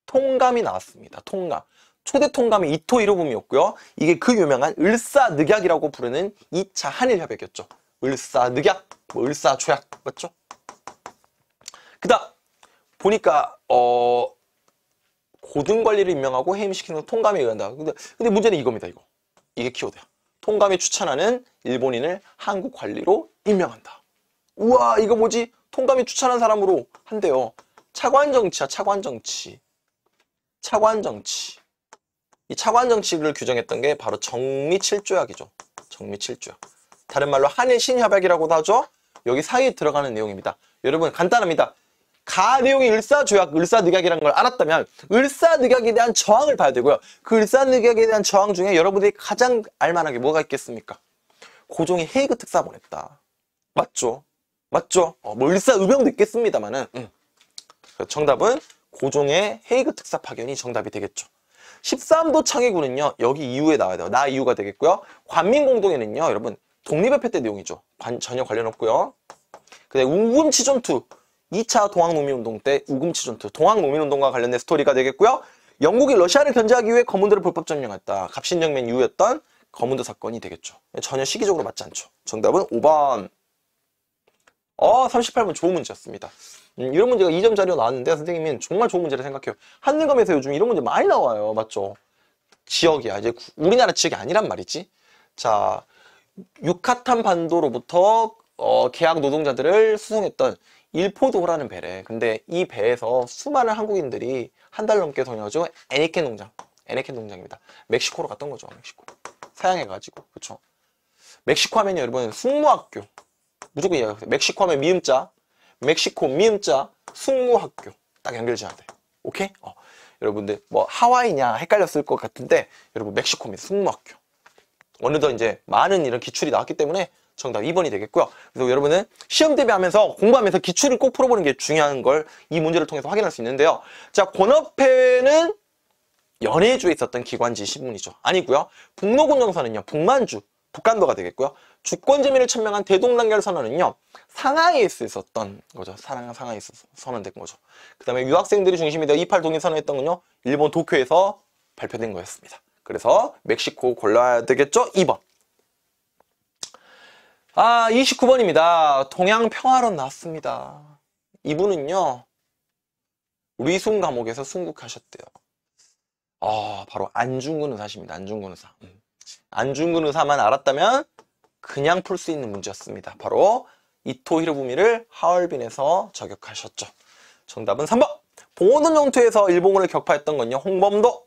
통감이 나왔습니다. 통감. 초대 통감이 이토 이로붐이었고요. 이게 그 유명한 을사늑약이라고 부르는 2차 한일협약이었죠. 을사늑약, 뭐 을사초약 맞죠? 그다음 보니까 어 고등관리를 임명하고 해임시키는 통감에 의한다. 근데, 근데 문제는 이겁니다. 이거 이게 키워드야. 통감이 추천하는 일본인을 한국 관리로 임명한다. 우와 이거 뭐지? 통감이 추천한 사람으로 한대요. 차관정치야 차관정치. 차관정치. 이 차관 정치를 규정했던 게 바로 정미 칠조약이죠 정미 칠조약 다른 말로 한일 신협약이라고도 하죠. 여기 사이에 들어가는 내용입니다. 여러분 간단합니다. 가 내용이 을사조약, 을사늑약이라는 걸 알았다면 을사늑약에 대한 저항을 봐야 되고요. 그 을사늑약에 대한 저항 중에 여러분들이 가장 알만한 게 뭐가 있겠습니까? 고종이 헤이그 특사 보냈다. 맞죠? 맞죠? 어, 뭐 을사의병도 있겠습니다만은 음. 그 정답은 고종의 헤이그 특사 파견이 정답이 되겠죠. 13도 창의군은요. 여기 이후에 나와야 돼요. 나 이후가 되겠고요. 관민공동회는요. 여러분 독립협회 때 내용이죠. 관, 전혀 관련 없고요. 그다음 우금치전투 2차 동학농민운동 때 우금치전투 동학농민운동과 관련된 스토리가 되겠고요. 영국이 러시아를 견제하기 위해 거문도를 불법 점령했다. 갑신정면 이후였던 거문도 사건이 되겠죠. 전혀 시기적으로 맞지 않죠. 정답은 5번. 어, 38번 좋은 문제였습니다. 음, 이런 문제가 2점 자리로 나왔는데 선생님은 정말 좋은 문제를 생각해요. 한일검에서 요즘 이런 문제 많이 나와요. 맞죠? 지역이야. 이제 우리나라 지역이 아니란 말이지. 자, 유카탄 반도로부터 어, 계약 노동자들을 수송했던 일포도라는 배래. 근데 이 배에서 수많은 한국인들이 한 달 넘게 다녀가지고 에니켄 농장, 에니켄 농장입니다. 멕시코로 갔던 거죠, 멕시코. 사양해가지고, 그렇죠 멕시코 하면 여러분, 숙모학교. 무조건 이해하세요. 멕시코 하면 미음자, 멕시코 미음자 숙무학교 딱 연결지어야 돼. 오케이? 어. 여러분들 뭐 하와이냐 헷갈렸을 것 같은데 여러분 멕시코입니 숙무학교. 어느덧 이제 많은 이런 기출이 나왔기 때문에 정답 2번이 되겠고요. 그래서 여러분은 시험 대비하면서 공부하면서 기출을 꼭 풀어보는 게 중요한 걸 이 문제를 통해서 확인할 수 있는데요. 자, 권업회는 연해주에 있었던 기관지 신문이죠. 아니고요. 북로군정사는요. 북만주, 국간도가 되겠고요. 주권재미를 천명한 대동단결 선언은요. 상하이에 있었던 거죠. 사랑 상하이에 서 선언된 거죠. 그 다음에 유학생들이 중심이 되어 28 동의 선언했던 건요. 일본 도쿄에서 발표된 거였습니다. 그래서 멕시코 골라야 되겠죠? 2번. 아 29번입니다. 동양평화론 나왔습니다. 이분은요. 우 리순 감옥에서 순국하셨대요. 아 바로 안중근 의사십니다. 안중근 의사. 음. 안중근 의사만 알았다면 그냥 풀 수 있는 문제였습니다. 바로 이토 히로부미를 하얼빈에서 저격하셨죠. 정답은 3번! 봉오동 영토에서 일본군을 격파했던 건요. 홍범도,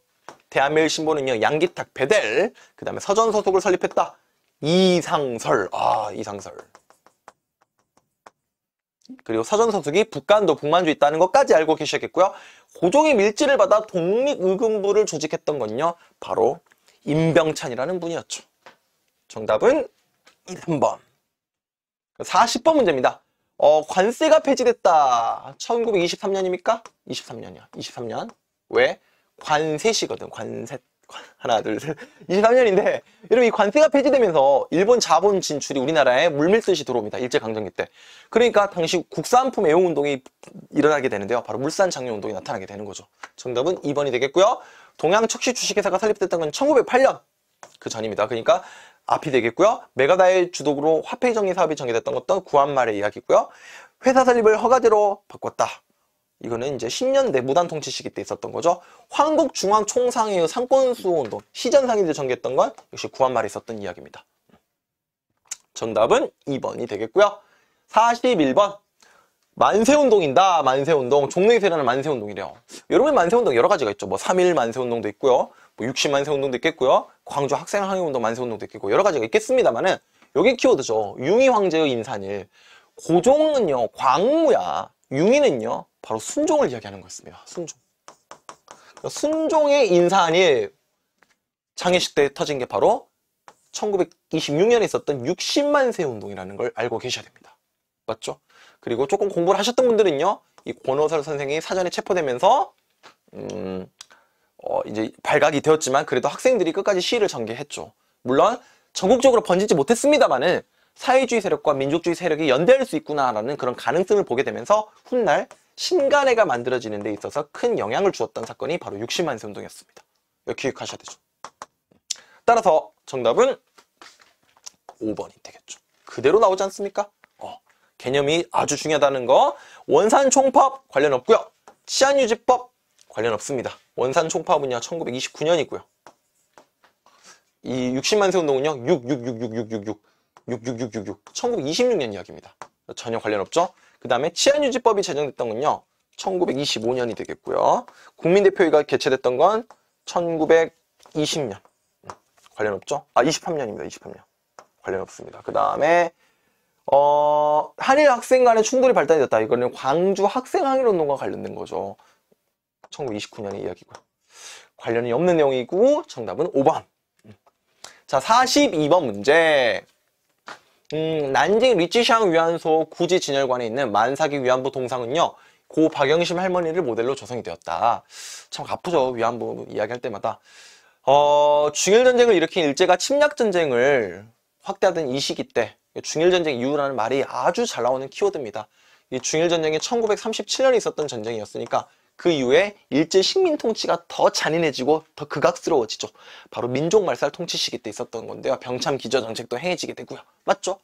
대한매일 신보는요. 양기탁, 베델, 그 다음에 서전소속을 설립했다. 이상설, 아 이상설. 그리고 서전소속이 북한도 북만주에 있다는 것까지 알고 계셨겠고요. 고종의 밀지를 받아 독립의금부를 조직했던 건요. 바로 임병찬이라는 분이었죠. 정답은 1번. 40번 그러니까 문제입니다. 어, 관세가 폐지됐다. 1923년입니까? 23년이야. 23년. 왜? 관세시거든. 관세. 하나, 둘, 셋. 23년인데, 여러분, 이 관세가 폐지되면서 일본 자본 진출이 우리나라에 물밀듯이 들어옵니다. 일제강점기 때. 그러니까 당시 국산품 애용운동이 일어나게 되는데요. 바로 물산 장려운동이 나타나게 되는 거죠. 정답은 2번이 되겠고요. 동양 척시 주식회사가 설립됐던 건 1908년 그 전입니다. 그러니까 앞이 되겠고요. 메가다일 주독으로 화폐 정리 사업이 전개됐던 것도 구한 말의 이야기고요. 회사 설립을 허가제로 바꿨다. 이거는 이제 10년대 무단통치 시기 때 있었던 거죠. 한국중앙총상회의 상권수호운동, 시전상인들 전개했던 건 역시 구한말에 있었던 이야기입니다. 음. 정답은 2번이 되겠고요. 41번 만세운동이다 만세운동 종래에서라는 만세운동이래요 여러분 만세운동 여러 가지가 있죠 뭐 3일 만세운동도 있고요 뭐 60만세운동도 있겠고요 광주 학생항해운동 만세운동도 있겠고 여러 가지가 있겠습니다만은 여기 키워드죠 융이 황제의 인산일 고종은요 광무야 융이는요 바로 순종을 이야기하는 것입니다 순종 순종의 인산일 장례식 때 터진 게 바로 1926년에 있었던 60만세 운동이라는 걸 알고 계셔야 됩니다 맞죠? 그리고 조금 공부를 하셨던 분들은요. 이 권호설 선생이 사전에 체포되면서 음, 어, 이제 발각이 되었지만 그래도 학생들이 끝까지 시위를 전개했죠. 물론 전국적으로 번지지 못했습니다만은 사회주의 세력과 민족주의 세력이 연대할 수 있구나라는 그런 가능성을 보게 되면서 훗날 신간회가 만들어지는 데 있어서 큰 영향을 주었던 사건이 바로 60만세 운동이었습니다. 기억하셔야 되죠. 따라서 정답은 5번이 되겠죠. 그대로 나오지 않습니까? 개념이 아주 중요하다는 거 원산총파업 관련 없고요. 치안유지법 관련 없습니다. 원산총파업은요 1929년이고요. 이 60만세 운동은요 66666666 6666 1926년 이야기입니다. 전혀 관련 없죠. 그 다음에 치안유지법이 제정됐던 건요 1925년이 되겠고요. 국민대표회가 개최됐던 건 1920년 관련 없죠. 아 23년입니다. 23년 관련 없습니다. 그 다음에 어, 한일 학생 간에 충돌이 발단이 됐다. 이거는 광주 학생 항일 운동과 관련된 거죠. 1929년의 이야기고 관련이 없는 내용이고 정답은 5번. 음. 자, 42번 문제. 음, 난징 리치샹 위안소 구지 진열관에 있는 만사기 위안부 동상은요. 고 박영심 할머니를 모델로 조성이 되었다. 참 아프죠. 위안부 이야기할 때마다. 어, 중일전쟁을 일으킨 일제가 침략전쟁을 확대하던 이 시기 때 중일전쟁 이후라는 말이 아주 잘 나오는 키워드입니다. 이 중일전쟁이 1937년에 있었던 전쟁이었으니까 그 이후에 일제 식민 통치가 더 잔인해지고 더 극악스러워지죠. 바로 민족 말살 통치 시기 때 있었던 건데요. 병참 기저 정책도 행해지게 되고요. 맞죠?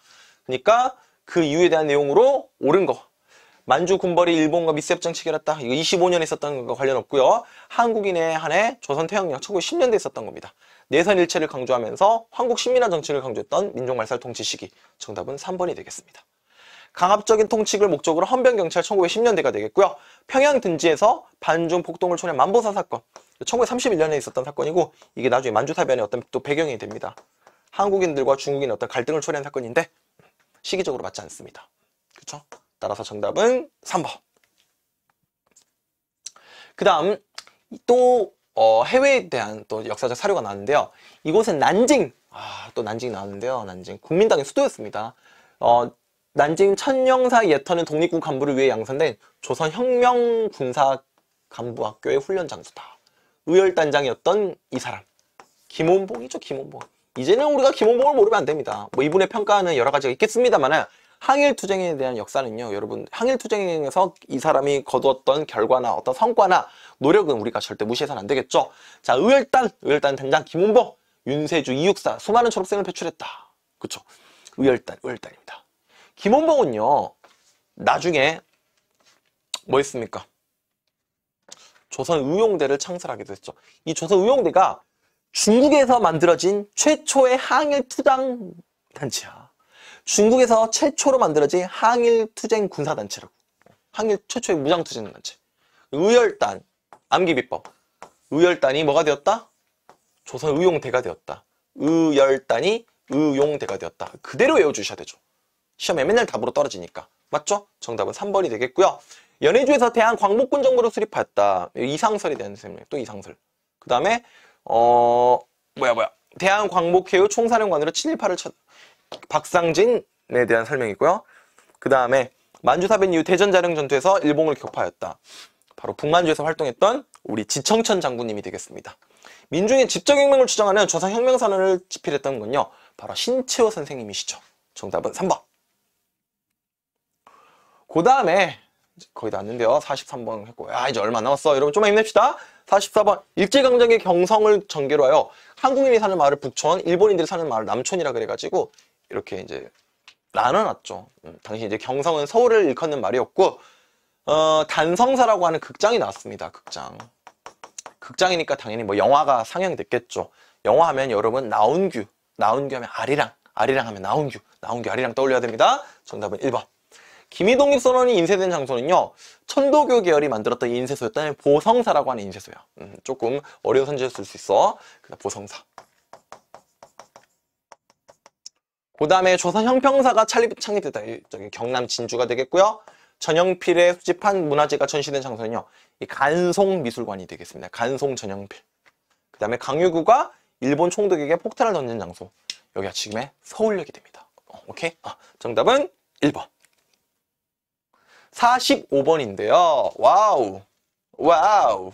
그러니까 그이후에 대한 내용으로 옳은 거 만주 군벌이 일본과 미세협정체결 했다. 이거 25년에 있었던 것과 관련 없고요. 한국인의 한해 조선 태양양 1910년대에 있었던 겁니다. 내선 일체를 강조하면서 한국 식민화 정치를 강조했던 민족말살 통치 시기. 정답은 3번이 되겠습니다. 강압적인 통치를 목적으로 헌병경찰 1910년대가 되겠고요. 평양 등지에서 반중 폭동을 초래한 만보사 사건. 1931년에 있었던 사건이고 이게 나중에 만주사변의 어떤 또 배경이 됩니다. 한국인들과 중국인 의 어떤 갈등을 초래한 사건인데 시기적으로 맞지 않습니다. 그렇죠? 따라서 정답은 3번. 그 다음 또 어, 해외에 대한 또 역사적 사료가 나왔는데요. 이곳은 난징! 아, 또 난징이 나왔는데요. 난징. 국민당의 수도였습니다. 어, 난징 천영사 예터는 독립군 간부를 위해 양산된 조선혁명 군사 간부학교의 훈련 장소다. 의열단장이었던 이 사람. 김원봉이죠, 김원봉. 이제는 우리가 김원봉을 모르면 안 됩니다. 뭐 이분의 평가는 여러 가지가 있겠습니다만 은 항일 투쟁에 대한 역사는요, 여러분, 항일 투쟁에서 이 사람이 거두었던 결과나 어떤 성과나 노력은 우리가 절대 무시해서는 안 되겠죠. 자, 의열단, 의열단 단장 김은복 윤세주, 이육사, 수많은 졸업생을 배출했다. 그쵸. 의열단, 의열단입니다. 김원복은요 나중에 뭐 했습니까? 조선 의용대를 창설하기도 했죠. 이 조선 의용대가 중국에서 만들어진 최초의 항일 투쟁 단체야. 중국에서 최초로 만들어진 항일투쟁 군사단체라고. 항일 최초의 무장투쟁단체. 의열단, 암기비법. 의열단이 뭐가 되었다? 조선 의용대가 되었다. 의열단이 의용대가 되었다. 그대로 외워주셔야 되죠. 시험에 맨날 답으로 떨어지니까. 맞죠? 정답은 3번이 되겠고요. 연해주에서 대한 광복군 정부로 수립하였다. 이상설에 대한 설명, 또 이상설. 그 다음에, 어, 뭐야, 뭐야. 대한 광복회의 총사령관으로 친일파를 찾, 박상진에 대한 설명이 있고요. 그 다음에 만주사변 이후 대전자령 전투에서 일본을 격파하였다. 바로 북만주에서 활동했던 우리 지청천 장군님이 되겠습니다. 민중의 집적혁명을 주장하는 조선혁명선언을 집필했던 건요. 바로 신채호 선생님이시죠. 정답은 3번. 그 다음에 거의 다 왔는데요. 43번 했고 야 이제 얼마 남았어. 여러분 좀만 힘냅시다. 44번 일제강점기 경성을 전개로 하여 한국인이 사는 마을을 북촌, 일본인들이 사는 마을 남촌이라 그래가지고 이렇게 이제 나눠놨죠. 음, 당시 이제 경성은 서울을 일컫는 말이었고 어, 단성사라고 하는 극장이 나왔습니다. 극장. 극장이니까 당연히 뭐 영화가 상영됐겠죠. 영화 하면 여러분 나운규나운규 하면 아리랑, 아리랑 하면 나운규나운규 아리랑 떠올려야 됩니다. 정답은 1번. 김희동립 선언이 인쇄된 장소는요. 천도교 계열이 만들었던 인쇄소였다면 보성사라고 하는 인쇄소야. 음, 조금 어려운 선지였을 수 있어. 그 보성사. 그 다음에 조선 형평사가 창립, 창립됐다. 저기 경남 진주가 되겠고요. 전형필의 수집한 문화재가 전시된 장소는요. 이 간송미술관이 되겠습니다. 간송 전형필그 다음에 강유구가 일본 총독에게 폭탄을 던진 장소. 여기가 지금의 서울역이 됩니다. 어, 오케이? 아, 정답은 1번. 45번인데요. 와우. 와우.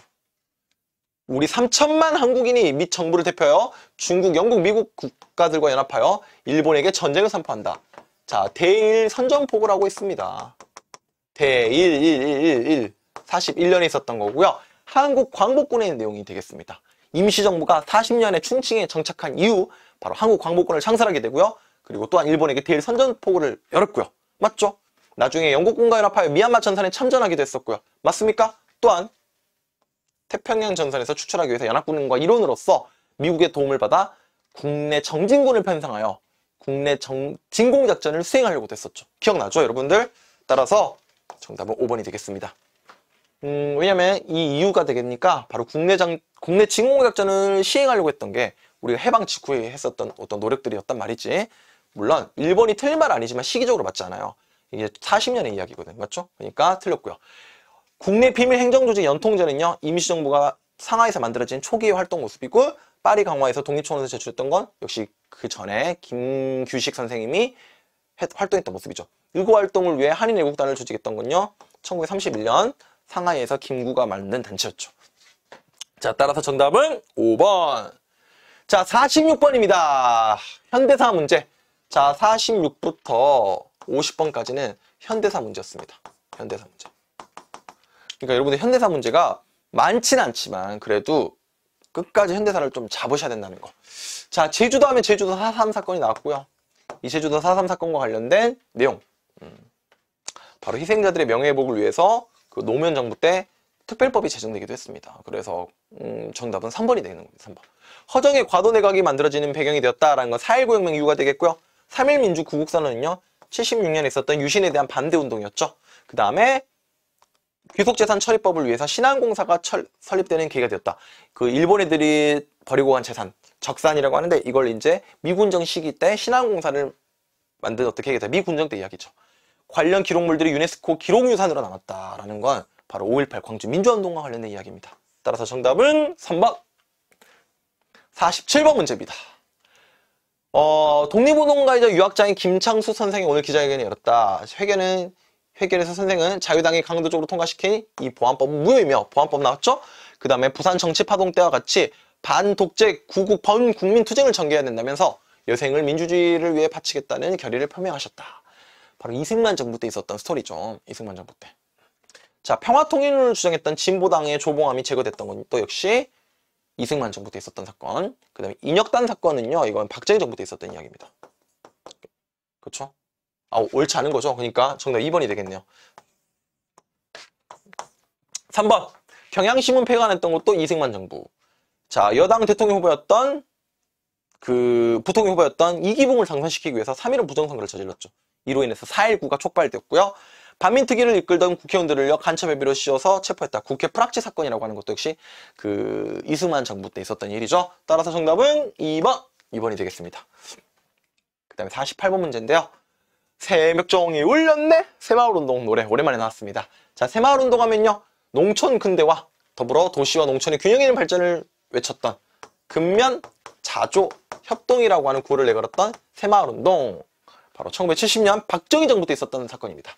우리 3천만 한국인이 및 정부를 대표하여 중국, 영국, 미국 국가들과 연합하여 일본에게 전쟁을 선포한다. 자, 대일 선전포고를 하고 있습니다. 대일 1111 41년에 있었던 거고요. 한국 광복군의 내용이 되겠습니다. 임시정부가 40년의 충칭에 정착한 이후 바로 한국 광복군을 창설하게 되고요. 그리고 또한 일본에게 대일 선전포고를 열었고요. 맞죠? 나중에 영국군과 연합하여 미얀마 전선에 참전하기도 했었고요. 맞습니까? 또한 태평양 전선에서 추출하기 위해서 연합군과 일원으로서 미국의 도움을 받아 국내 정진군을 편성하여 국내 정, 진공작전을 수행하려고 됐었죠. 기억나죠, 여러분들? 따라서 정답은 5번이 되겠습니다. 음, 왜냐면 이 이유가 되겠니까 바로 국내 장, 국내 진공작전을 시행하려고 했던 게 우리가 해방 직후에 했었던 어떤 노력들이었단 말이지. 물론 1번이 틀린 말 아니지만 시기적으로 맞지 않아요. 이게 40년의 이야기거든. 맞죠? 그러니까 틀렸고요. 국내 비밀 행정조직 연통제는요 임시정부가 상하이에서 만들어진 초기 활동 모습이고 파리 강화에서 독립청원에서 제출했던 건 역시 그 전에 김규식 선생님이 활동했던 모습이죠. 일고 활동을 위해 한인 애국단을 조직했던 건요. 1931년 상하이에서 김구가 만든 단체였죠. 자, 따라서 정답은 5번. 자, 46번입니다. 현대사 문제. 자, 46부터 50번까지는 현대사 문제였습니다. 현대사 문제. 그러니까 여러분들 현대사 문제가 많진 않지만 그래도 끝까지 현대사를 좀 잡으셔야 된다는 거. 자, 제주도 하면 제주도 4.3 사건이 나왔고요. 이 제주도 4.3 사건과 관련된 내용. 음, 바로 희생자들의 명예회복을 위해서 그 노무현 정부 때 특별법이 제정되기도 했습니다. 그래서 음, 정답은 3번이 되는 겁니다. 3번. 허정의 과도 내각이 만들어지는 배경이 되었다라는 건 4.19 혁명 이유가 되겠고요. 3.1 민주 구국선언은요. 76년에 있었던 유신에 대한 반대 운동이었죠. 그 다음에 귀속재산 처리법을 위해서 신한공사가 철, 설립되는 계기가 되었다. 그 일본애들이 버리고 간 재산, 적산이라고 하는데 이걸 이제 미군정 시기 때 신한공사를 만든 어떻게 얘기했다. 미군정 때 이야기죠. 관련 기록물들이 유네스코 기록유산으로 남았다라는 건 바로 5.18 광주 민주화운동과 관련된 이야기입니다. 따라서 정답은 3번 47번 문제입니다. 어, 독립운동가이자 유학자인 김창수 선생이 오늘 기자회견을 열었다. 회견은 회계에서 선생은 자유당이 강도 적으로 통과시킨 이 보안법은 무효이며 보안법 나왔죠? 그 다음에 부산 정치파동 때와 같이 반독재 구국 범국민투쟁을 전개해야 된다면서 여생을 민주주의를 위해 바치겠다는 결의를 표명하셨다. 바로 이승만 정부 때 있었던 스토리죠. 이승만 정부 때. 자 평화통일을 주장했던 진보당의 조봉암이 제거됐던 건 또 역시 이승만 정부 때 있었던 사건 그 다음에 인혁단 사건은요 이건 박정희 정부 때 있었던 이야기입니다 그렇죠 아, 옳지 않은 거죠. 그러니까 정답 2번이 되겠네요. 3번. 경향신문 폐간했던 것도 이승만 정부. 자, 여당 대통령 후보였던 그 부통령 후보였던 이기봉을 당선시키기 위해서 3.15 부정선거를 저질렀죠. 이로 인해서 4.19가 촉발되었고요 반민특위를 이끌던 국회의원들을 간첩 의의로 씌워서 체포했다. 국회 프락치 사건이라고 하는 것도 역시 그 이승만 정부 때 있었던 일이죠. 따라서 정답은 2번, 2번이 되겠습니다. 그 다음에 48번 문제인데요. 새벽종이 울렸네? 새마을운동 노래 오랜만에 나왔습니다. 자, 새마을운동 하면요. 농촌 근대와 더불어 도시와 농촌의 균형 있는 발전을 외쳤던 근면 자조 협동이라고 하는 구호를 내걸었던 새마을운동 바로 1970년 박정희 정부 때 있었던 사건입니다.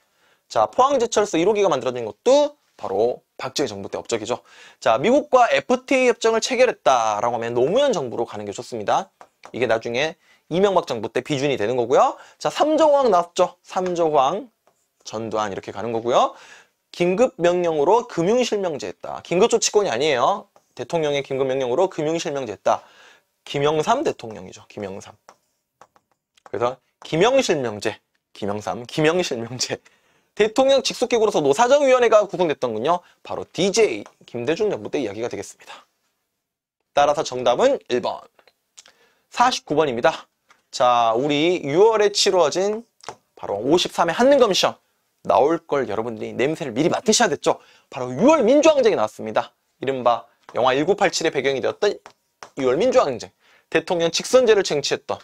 자, 포항제철소 1호기가 만들어진 것도 바로 박정희 정부 때 업적이죠. 자, 미국과 FTA 협정을 체결했다라고 하면 노무현 정부로 가는 게 좋습니다. 이게 나중에 이명박 정부 때 비준이 되는 거고요. 자, 삼조왕 나왔죠. 삼조왕, 전두환 이렇게 가는 거고요. 긴급명령으로 금융실명제했다. 긴급조치권이 아니에요. 대통령의 긴급명령으로 금융실명제했다. 김영삼 대통령이죠. 김영삼. 그래서 김영실명제, 김영삼, 김영실명제. 대통령 직속기구로서 노사정위원회가 구성됐던군요. 바로 DJ 김대중 정부 때 이야기가 되겠습니다. 따라서 정답은 1번. 49번입니다. 자, 우리 6월에 치루어진 바로 53회 한능검 시험 나올 걸 여러분들이 냄새를 미리 맡으셔야 됐죠. 바로 6월 민주항쟁이 나왔습니다. 이른바 영화 1987의 배경이 되었던 6월 민주항쟁. 대통령 직선제를 쟁취했던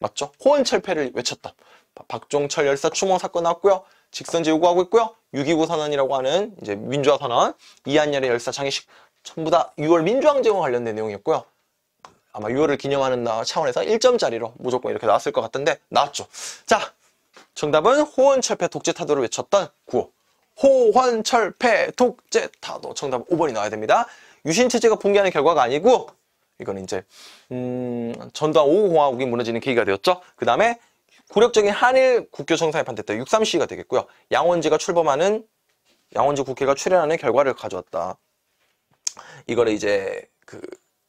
맞죠? 호언철폐를 외쳤던 박종철 열사 추모 사건 나왔고요. 직선제 요구하고 있고요. 6.29 선언이라고 하는 이제 민주화 선언, 이한열의 열사 장의식 전부 다 6월 민주항쟁과 관련된 내용이었고요. 아마 6월을 기념하는 차원에서 1점짜리로 무조건 이렇게 나왔을 것같던데 나왔죠. 자, 정답은 호원철폐 독재타도를 외쳤던 구호 호원철폐 독재타도 정답 5번이 나와야 됩니다. 유신체제가 붕괴하는 결과가 아니고 이건 이제 음, 전두환 5호 공화국이 무너지는 계기가 되었죠. 그 다음에 고력적인 한일 국교 정상회판 됐다. 63시가 되겠고요. 양원지가 출범하는 양원지 국회가 출연하는 결과를 가져왔다. 이거를 이제 그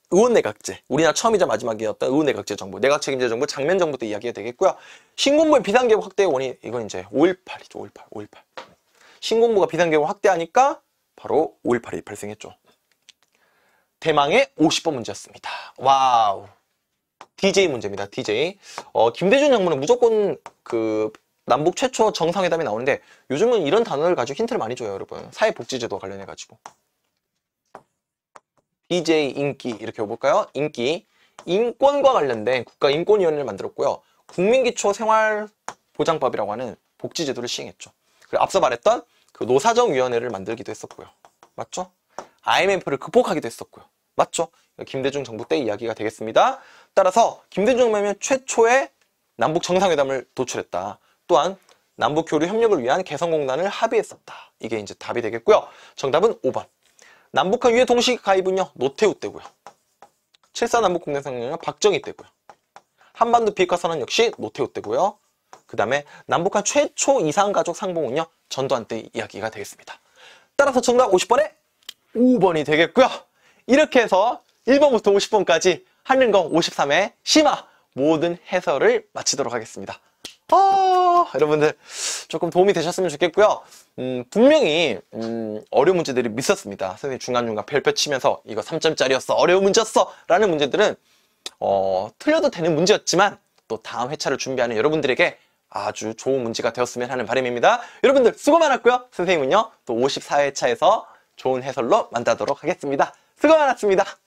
의원 내각제, 우리나라 처음이자 마지막이었던 의원 내각제 정부, 내각 책임제 정부, 장면 정부 때 이야기가 되겠고요. 신공부의 비상계획 확대의 원인, 이건 이제 5.18이죠. 5.18, 5.18. 신공부가 비상계획 확대하니까 바로 5.18이 발생했죠. 대망의 50번 문제였습니다. 와우. DJ 문제입니다. DJ. 어, 김대중 정부는 무조건 그 남북 최초 정상회담이 나오는데 요즘은 이런 단어를 가지고 힌트를 많이 줘요, 여러분. 사회복지제도와 관련해가지고. BJ 인기 이렇게 볼까요? 인기 인권과 관련된 국가인권위원회를 만들었고요. 국민기초생활보장법이라고 하는 복지제도를 시행했죠. 그리고 앞서 말했던 그 노사정위원회를 만들기도 했었고요. 맞죠? IMF를 극복하기도 했었고요. 맞죠? 김대중 정부 때 이야기가 되겠습니다. 따라서 김대중 정부는 최초의 남북 정상회담을 도출했다. 또한 남북 교류 협력을 위한 개성공단을 합의했었다. 이게 이제 답이 되겠고요. 정답은 5번. 남북한 위해 동시 가입은요 노태우 때고요. 7사 남북공동성명은 박정희 때고요. 한반도 비핵화 선언 역시 노태우 때고요. 그 다음에 남북한 최초 이상가족 상봉은요 전두환 때 이야기가 되겠습니다. 따라서 정답 50번에 5번이 되겠고요. 이렇게 해서 1번부터 50번까지 한는거 53회 심화 모든 해설을 마치도록 하겠습니다. 어, 여러분들 조금 도움이 되셨으면 좋겠고요. 음, 분명히 음, 어려운 문제들이 있었습니다. 선생님 중간중간 별표 치면서 이거 3점짜리였어, 어려운 문제였어 라는 문제들은 어, 틀려도 되는 문제였지만 또 다음 회차를 준비하는 여러분들에게 아주 좋은 문제가 되었으면 하는 바람입니다. 여러분들 수고 많았고요. 선생님은요. 또 54회차에서 좋은 해설로 만나도록 하겠습니다. 수고 많았습니다.